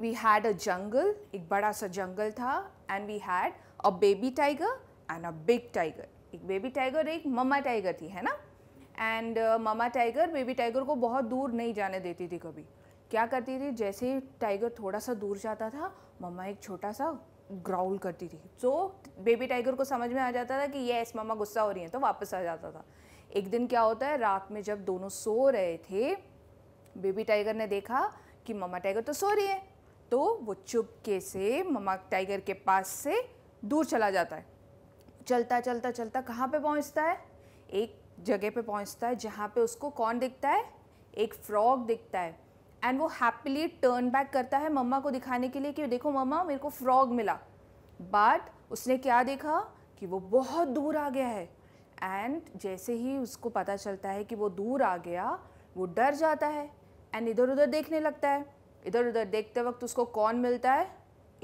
we had अ जंगल एक बड़ा सा जंगल था and we had a baby tiger and a big tiger एक बेबी टाइगर एक मम्मा टाइगर थी है ना and mama tiger baby tiger को बहुत दूर नहीं जाने देती थी कभी क्या करती थी जैसे ही टाइगर थोड़ा सा दूर जाता था मम्मा एक छोटा सा ग्राउल करती थी सो so, बेबी टाइगर को समझ में आ जाता था कि ये येस मम्मा गुस्सा हो रही है तो वापस आ जाता था एक दिन क्या होता है रात में जब दोनों सो रहे थे बेबी टाइगर ने देखा कि मम्मा टाइगर तो सो रही है तो वो चुपके से मम्मा टाइगर के पास से दूर चला जाता है चलता चलता चलता कहाँ पे पहुँचता है एक जगह पे पहुंचता है जहाँ पे उसको कौन दिखता है एक फ्रॉग दिखता है एंड वो हैप्पीली टर्न बैक करता है मम्मा को दिखाने के लिए कि देखो मम्मा मेरे को फ्रॉग मिला बट उसने क्या देखा कि वो बहुत दूर आ गया है एंड जैसे ही उसको पता चलता है कि वो दूर आ गया वो डर जाता है एंड इधर उधर देखने लगता है इधर उधर देखते वक्त उसको कौन मिलता है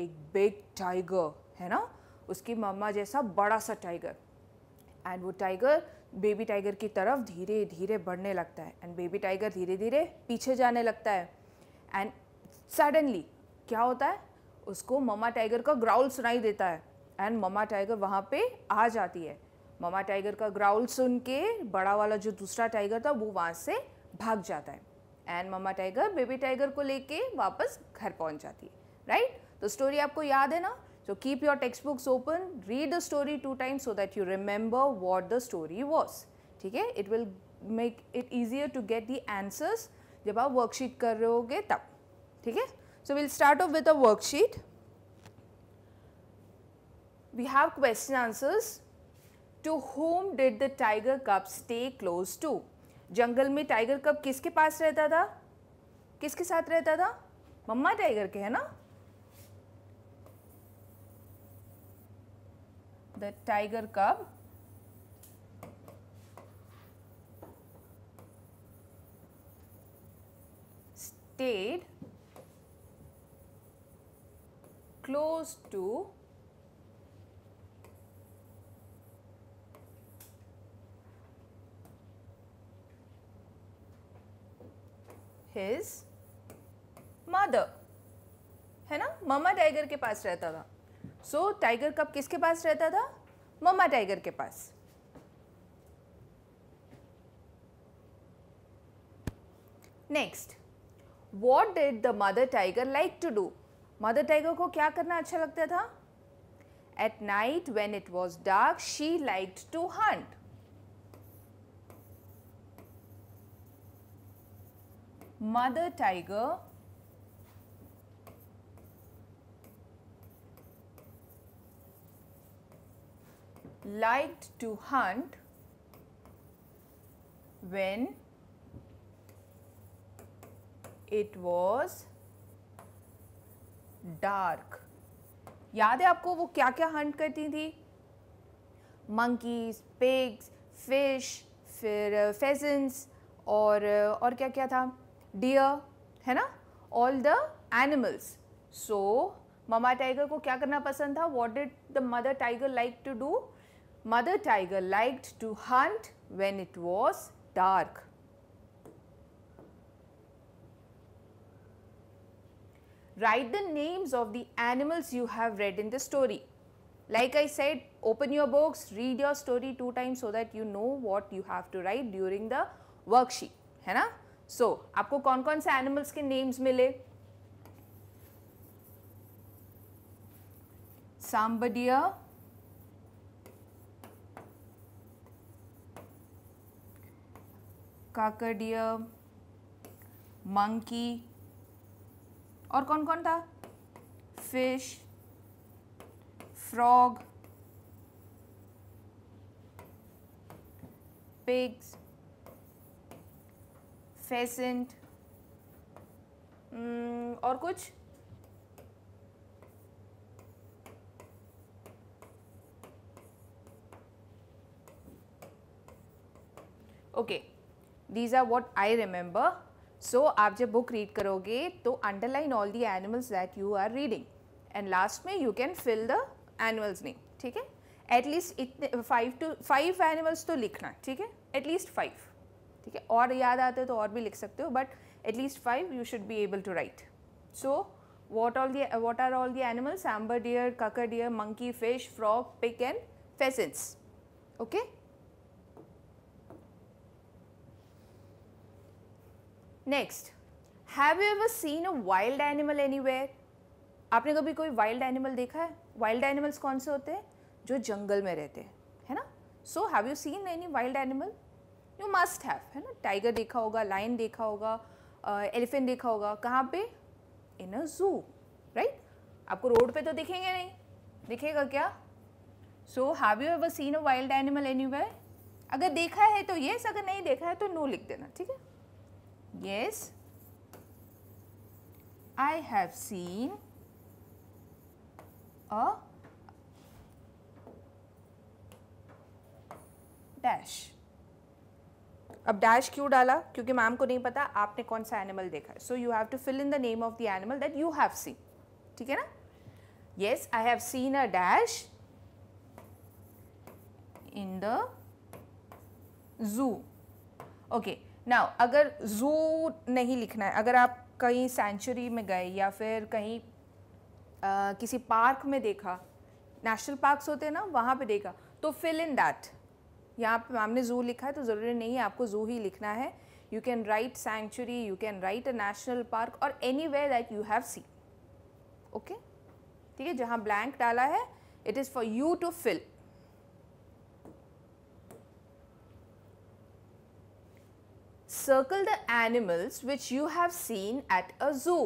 एक बिग टाइगर है ना उसकी मम्मा जैसा बड़ा सा टाइगर एंड वो टाइगर बेबी टाइगर की तरफ धीरे धीरे बढ़ने लगता है एंड बेबी टाइगर धीरे धीरे पीछे जाने लगता है एंड सडनली क्या होता है उसको ममा टाइगर का ग्राउल सुनाई देता है एंड ममा टाइगर वहाँ पे आ जाती है ममा टाइगर का ग्राउल सुन के बड़ा वाला जो दूसरा टाइगर था वो वहाँ से भाग जाता है and mama tiger baby tiger को लेके वापस घर पहुँच जाती है राइट right? तो स्टोरी आपको याद है ना So keep your textbooks open, read the story two times so that you remember what the story was. theek hai it will make it easier to get the answers jab aap worksheet kar rahe hoge tab theek hai so we'll start off with a worksheet we have question answers to whom did the tiger cub stay close to जंगल में tiger कब किसके पास रहता था किसके साथ रहता था mama tiger के है ना the tiger cub stayed close to his mother है ना मामा टाइगर के पास रहता था सो टाइगर कब किसके पास रहता था मम्मा टाइगर के पास next what did the mother tiger like to do mother tiger को क्या करना अच्छा लगता था at night when it was dark she like to hunt mother tiger liked to hunt when it was dark. याद है आपको वो क्या क्या हंट करती थी मंकीज पिग्स फिश फिर फेजेंस uh, और uh, और क्या क्या था डियर है ना all the animals so mama tiger को क्या करना पसंद था what did the mother tiger like to do Mother tiger liked to hunt when it was dark. Write the names of the animals you have read in the story. Like I said, open your books, read your story two times so that you know what you have to write during the worksheet. है ना? so, आपको कौन कौन से animals के names मिले सांबडियर काकडियर monkey और कौन कौन था fish frog pigs pheasant hmm, और कुछ okay okay. these are what I remember. So आप जब book read karoge, to underline all the animals that you are reading and last में you can fill the animals name ठीक है at least इतने to five animals तो लिखना ठीक है at least five. ठीक है और याद आते हो तो और भी लिख सकते हो but at least five you should be able to write. So what all the what are all the animals? Amber deer, kaka deer, monkey, fish, frog, pig and pheasants. Okay. Next have you ever seen a wild animal anywhere आपने कभी कोई wild animal देखा है wild animals कौन से होते हैं जो जंगल में रहते हैं है ना so have you seen any wild animal you must have है ना टाइगर देखा होगा लाइन देखा होगा एलिफेंट uh, देखा होगा कहाँ पे इन अ जू राइट आपको रोड पे तो दिखेंगे नहीं दिखेगा क्या so have you ever seen a wild animal any अगर देखा है तो येस अगर नहीं देखा है तो नो लिख देना ठीक है Yes, I have seen a dash अब डैश क्यों डाला क्योंकि मैम को नहीं पता आपने कौन सा एनिमल देखा है so you have to fill in the name of the animal that you have seen ठीक है ना yes I have seen a dash in the zoo okay now अगर जू नहीं लिखना है अगर आप कहीं सेंचुरी में गए या फिर कहीं आ, किसी पार्क में देखा नेशनल पार्क्स होते हैं ना वहाँ पे देखा तो फिल इन दैट यहाँ पे हमने जू लिखा है तो ज़रूरी नहीं है आपको जू ही लिखना है you can write sanctuary you can write a national park और any way that you have see okay ठीक है जहाँ ब्लैंक डाला है it is for you to fill circle the animals which you have seen at a zoo.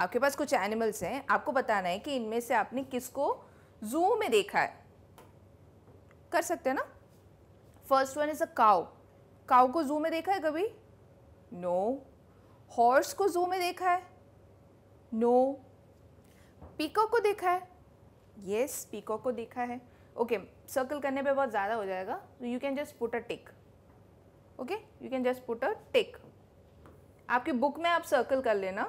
आपके पास कुछ animals हैं आपको बताना है कि इनमें से आपने किसको जू में देखा है कर सकते हैं ना first one is a cow cow को जू में देखा है कभी नो हॉर्स को जू में देखा है नो पीको को देखा है येस yes, पीको को देखा है ओके okay, सर्कल करने पे बहुत ज़्यादा हो जाएगा you can just put a tick okay you can just put a tick आपकी बुक में आप सर्कल कर लेना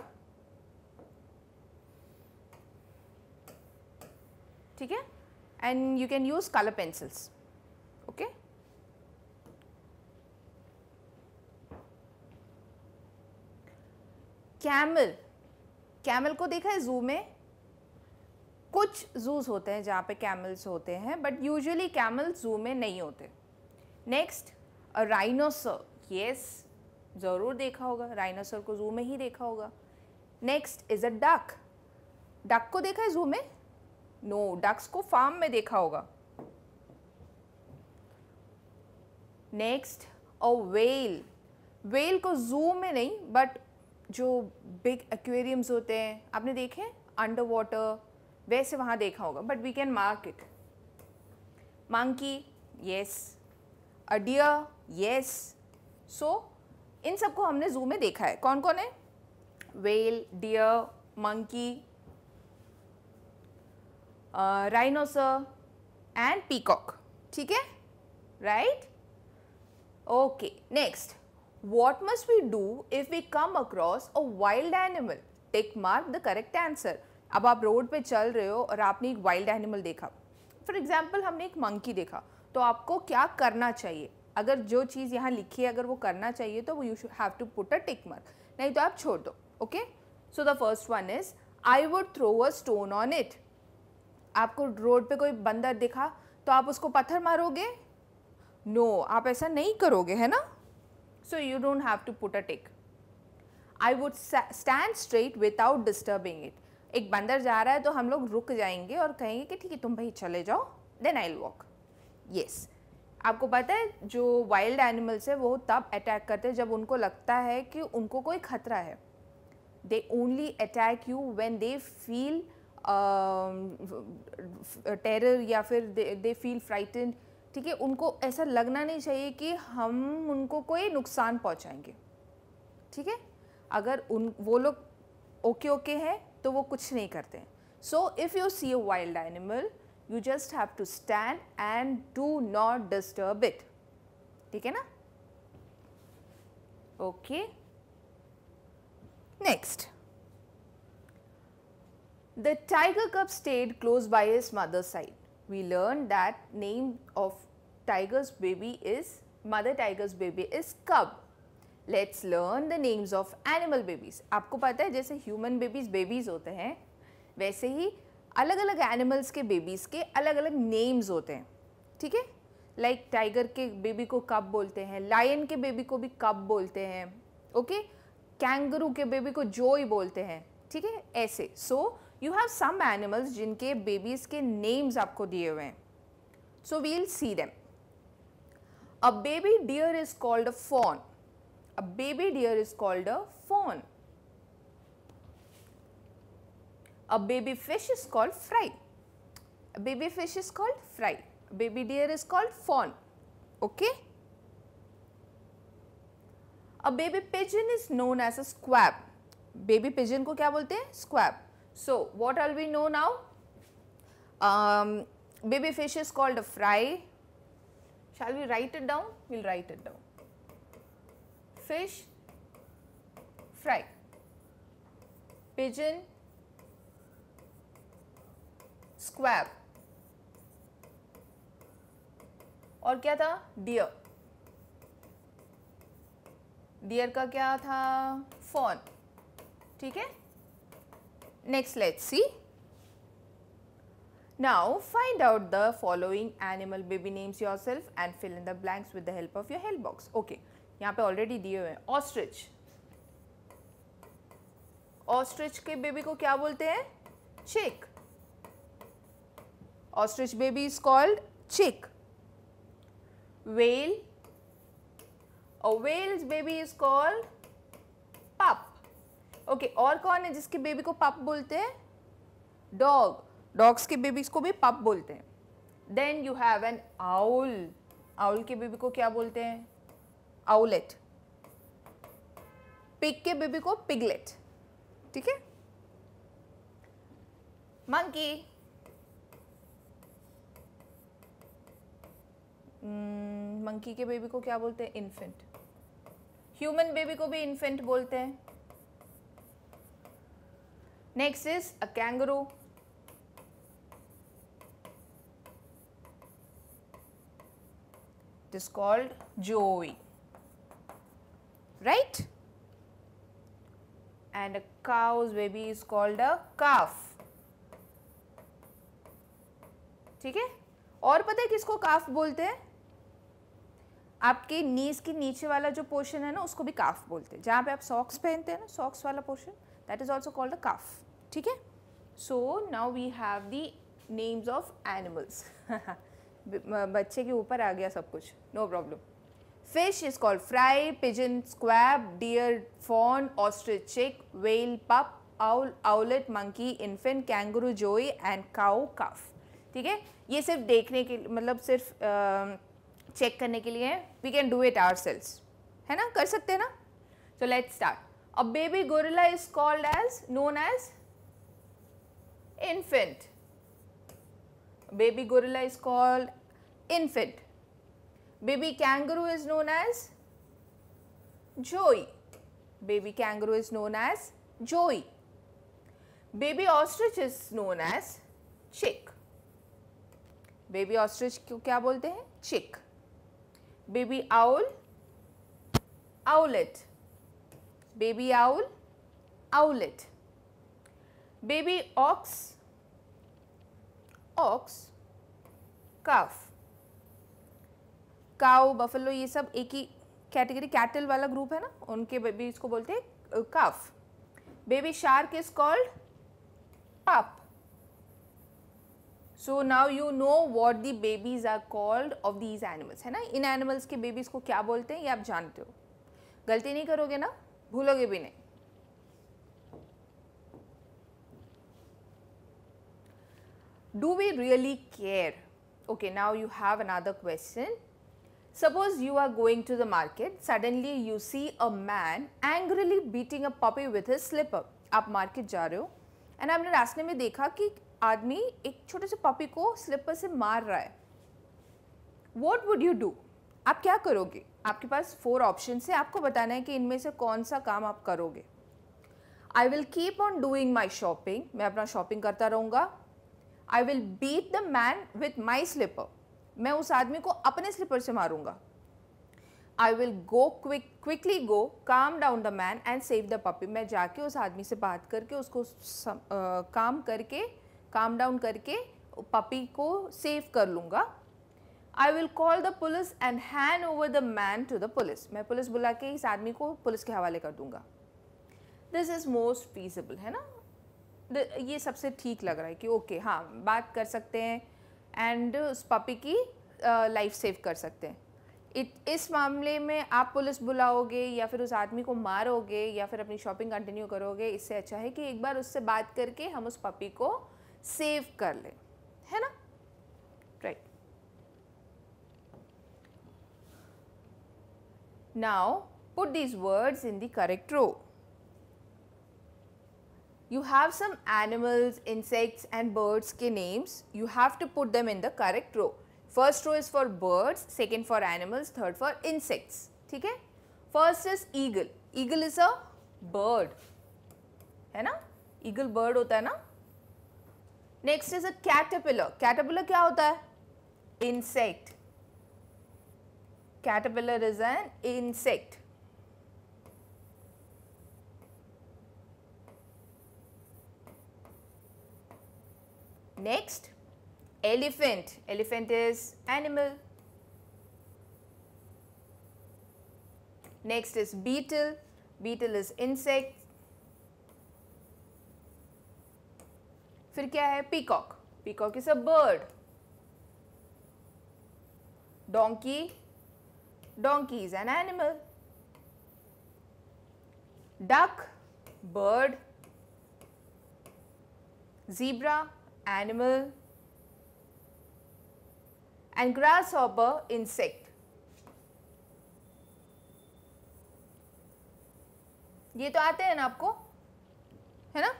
ठीक है and you can use colour pencils okay camel camel को देखा है जू में कुछ जूज होते हैं जहाँ पे कैमल्स होते हैं बट यूजुअली कैमल जू में नहीं होते नेक्स्ट अ राइनोसर यस ज़रूर देखा होगा राइनोसर को जू में ही देखा होगा next is a duck duck को देखा है जू में नो no, डक्स को फार्म में देखा होगा नेक्स्ट अ वेल वेल को जू में नहीं बट जो बिग एक्वेरियम्स होते हैं आपने देखे अंडर वाटर वैसे वहां देखा होगा but we can mark it monkey yes a deer yes so इन सबको हमने जू में देखा है कौन कौन है well deer monkey rhinoceros and peacock ठीक है right okay next what must we do if we come across a wild animal take mark the correct answer अब आप रोड पे चल रहे हो और आपने एक वाइल्ड एनिमल देखा फॉर एग्जाम्पल हमने एक मंकी देखा तो आपको क्या करना चाहिए अगर जो चीज़ यहाँ लिखी है अगर वो करना चाहिए तो you should have to put a tick mark नहीं तो आप छोड़ दो okay so the first one is I would throw a stone on it आपको रोड पे कोई बंदर दिखा तो आप उसको पत्थर मारोगे नो no, आप ऐसा नहीं करोगे है ना so you don't have to put a tick I would stand straight without disturbing it एक बंदर जा रहा है तो हम लोग रुक जाएंगे और कहेंगे कि ठीक है तुम भाई चले जाओ देन आई वॉक यस आपको पता है जो वाइल्ड एनिमल्स है वो तब अटैक करते हैं जब उनको लगता है कि उनको कोई खतरा है they only attack you when they feel terror या फिर दे फील फ्राइटेंड ठीक है उनको ऐसा लगना नहीं चाहिए कि हम उनको कोई नुकसान पहुंचाएंगे ठीक है अगर उन वो लोग ओके ओके हैं तो वो कुछ नहीं करते so if you see a wild animal you just have to stand and do not disturb it. ठीक है ना Okay. Next, The tiger cub stayed close by his mother's side. We learned that name of tiger's baby is mother tiger's baby is cub. Let's learn the names of animal babies. आपको पता है जैसे human babies babies होते हैं वैसे ही अलग अलग animals के बेबीज़ के अलग अलग नेम्स होते हैं ठीक है लाइक टाइगर के बेबी को कब बोलते हैं लायन के बेबी को भी कब बोलते हैं ओके कैंगरू के बेबी को जोई बोलते हैं ठीक है ऐसे so you have some animals जिनके बेबीज़ के नेम्स आपको दिए हुए हैं so we'll see them a baby deer is called a fawn a baby deer is called a fawn A baby fish is called fry. A baby fish is called fry. A baby deer is called fawn. Okay. A baby pigeon is known as a squab. Baby pigeon ko kya bolte? Squab. So what all we know now? Um, baby fish is called a fry. Shall we write it down? We'll write it down. Fish, fry. Pigeon, squab और क्या था dear dear का क्या था fawn ठीक है next let see now find out the following animal baby names yourself and fill in the blanks with the help of your help box okay यहाँ पे ऑलरेडी दिए हुए हैं ऑस्ट्रिच ऑस्ट्रिच के बेबी को क्या बोलते हैं check Ostrich baby is called chick. Whale. A whale's baby is called pup. Okay okay, और कौन है जिसके बेबी को पप बोलते हैं डॉग डॉग्स के बेबीज को भी पप बोलते हैं then you have an owl owl के बेबी को क्या बोलते हैं आउलेट पिग के बेबी को पिगलेट ठीक है मंकी मंकी hmm, के बेबी को क्या बोलते हैं इन्फेंट ह्यूमन बेबी को भी इन्फेंट बोलते हैं next is a kangaroo this called joey right and a cow's baby is called a a ठीक है और पता है किसको काफ बोलते हैं आपके नीज़ के नीचे वाला जो पोर्शन है ना उसको भी काफ बोलते हैं जहाँ पे आप सॉक्स पहनते हैं ना सॉक्स वाला portion that is also called the calf ठीक है so now we have the names of animals बच्चे के ऊपर आ गया सब कुछ no problem fish is called fry pigeon squab deer fawn ostrich chick whale pup owl owlet monkey infant kangaroo joey and cow calf ठीक है ये सिर्फ देखने के मतलब सिर्फ आ, चेक करने के लिए we can do it ourselves है ना कर सकते हैं ना so let start a baby gorilla is called as known as infant baby gorilla is called infant baby kangaroo is known as joey baby kangaroo is known as joey baby ostrich is known as chick baby ostrich को क्या बोलते हैं चिक baby owl owlet baby owl owlet baby ox ox calf cow buffalo ये सब एक ही category cattle वाला ग्रुप है ना उनके बेबी इसको बोलते हैं calf baby shark is called pup so now you know what the babies are called of these animals है ना इन एनिमल्स के बेबीज को क्या बोलते हैं ये आप जानते हो गलती नहीं करोगे ना भूलोगे भी नहीं do we really care okay now you have another question suppose you are going to the market suddenly you see a man angrily beating a puppy with a slipper आप मार्केट जा रहे हो एंड आपने रास्ते में देखा कि आदमी एक छोटे से पपी को स्लिपर से मार रहा है वॉट वुड यू डू आप क्या करोगे आपके पास फोर ऑप्शन है आपको बताना है कि इनमें से कौन सा काम आप करोगे I will keep on doing my shopping मैं अपना शॉपिंग करता रहूँगा I will beat the man with my slipper मैं उस आदमी को अपने स्लिपर से मारूंगा I will go quick quickly go calm down the man and save the puppy मैं जाके उस आदमी से बात करके उसको सम, आ, काम करके काम डाउन करके पपी को सेव कर लूँगा I will call the police and hand over the man to the police मैं पुलिस बुला के इस आदमी को पुलिस के हवाले कर दूँगा दिस इज़ मोस्ट फीजबल है ना ये सबसे ठीक लग रहा है कि ओके okay, हाँ बात कर सकते हैं एंड उस पपी की लाइफ सेव कर सकते हैं इट इस मामले में आप पुलिस बुलाओगे या फिर उस आदमी को मारोगे या फिर अपनी शॉपिंग कंटिन्यू करोगे इससे अच्छा है कि एक बार उससे बात करके हम उस पपी को सेव कर ले है ना right now put these words in the correct row you have some animals insects and birds के names you have to put them in the correct row first row is for birds second for animals third for insects ठीक है first is eagle eagle is a bird है ना eagle bird होता है ना next is a caterpillar caterpillar क्या होता है insect caterpillar is an insect. Next, elephant. Elephant is animal. Next is beetle. Beetle is insect. फिर क्या है peacock peacock is a bird donkey donkey is an animal duck zebra animal and grass and a insect ये तो आते हैं ना आपको है ना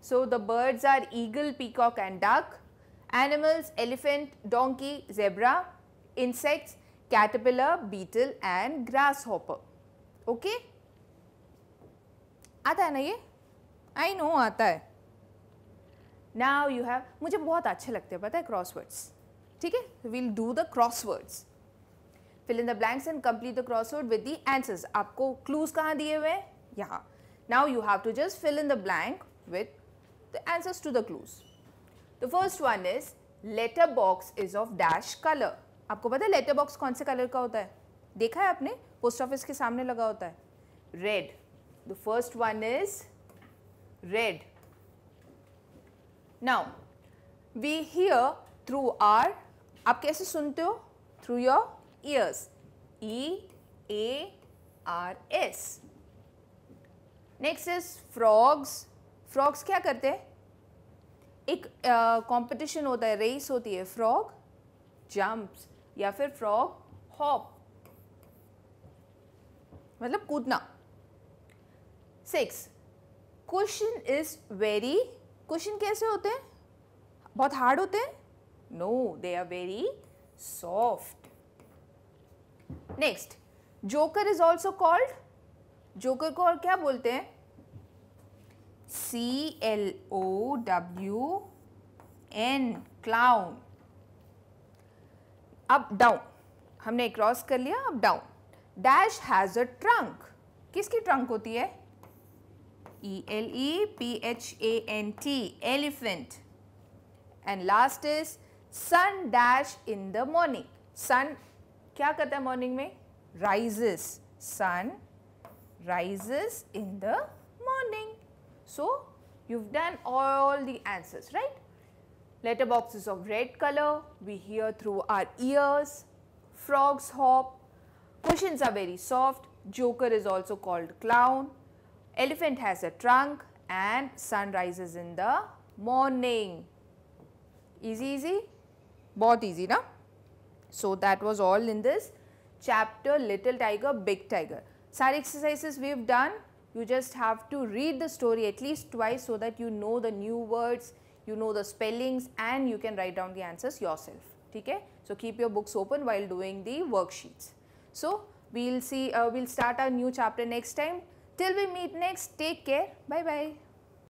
So the birds are eagle, peacock and duck. Animals, elephant, donkey, zebra. Insects, caterpillar, beetle and grasshopper. Okay? आता है ना ये आई नो आता है नाउ यू हैव मुझे बहुत अच्छे लगते हैं पता है क्रॉसवर्ड्स ठीक है we'll do the crosswords fill in the blanks and complete the crossword with the answers आपको क्लूज कहाँ दिए हुए हैं यहाँ now you have to just fill in the blank with the answers to the clues. The first one is letter box is of dash colour आपको पता है letter box कौन से कलर का होता है देखा है आपने पोस्ट ऑफिस के सामने लगा होता है red the first one is red now we hear through our आप कैसे सुनते हो through your ears. E A R S. Next is frogs frogs क्या करते हैं एक कंपटीशन होता है रेस होती है फ्रॉग जंप्स या फिर फ्रॉग हॉप मतलब कूदना six question is very question कैसे होते हैं बहुत हार्ड होते हैं no they are very soft next joker is also called joker को और क्या बोलते हैं C L O W N clown up down हमने क्रॉस कर लिया up down dash has a trunk किसकी ट्रंक होती है E L E P H A N T elephant and last is sun dash in the morning sun क्या करता है morning में rises sun rises in the morning So, you have done all the answers, right? boxes of red color, we hear through our ears, frogs hop, cushions are very soft, joker is also called clown, elephant has a trunk and sun rises in the morning. Easy, easy? Both easy, na? So, that was all in this chapter Little Tiger, Big Tiger. Side exercises we have done you just have to read the story at least twice so that you know the new words, you know the spellings and you can write down the answers yourself. Okay? So, keep your books open while doing the worksheets. So, we will see, uh, we will start our new chapter next time. Till we meet next, take care. Bye-bye.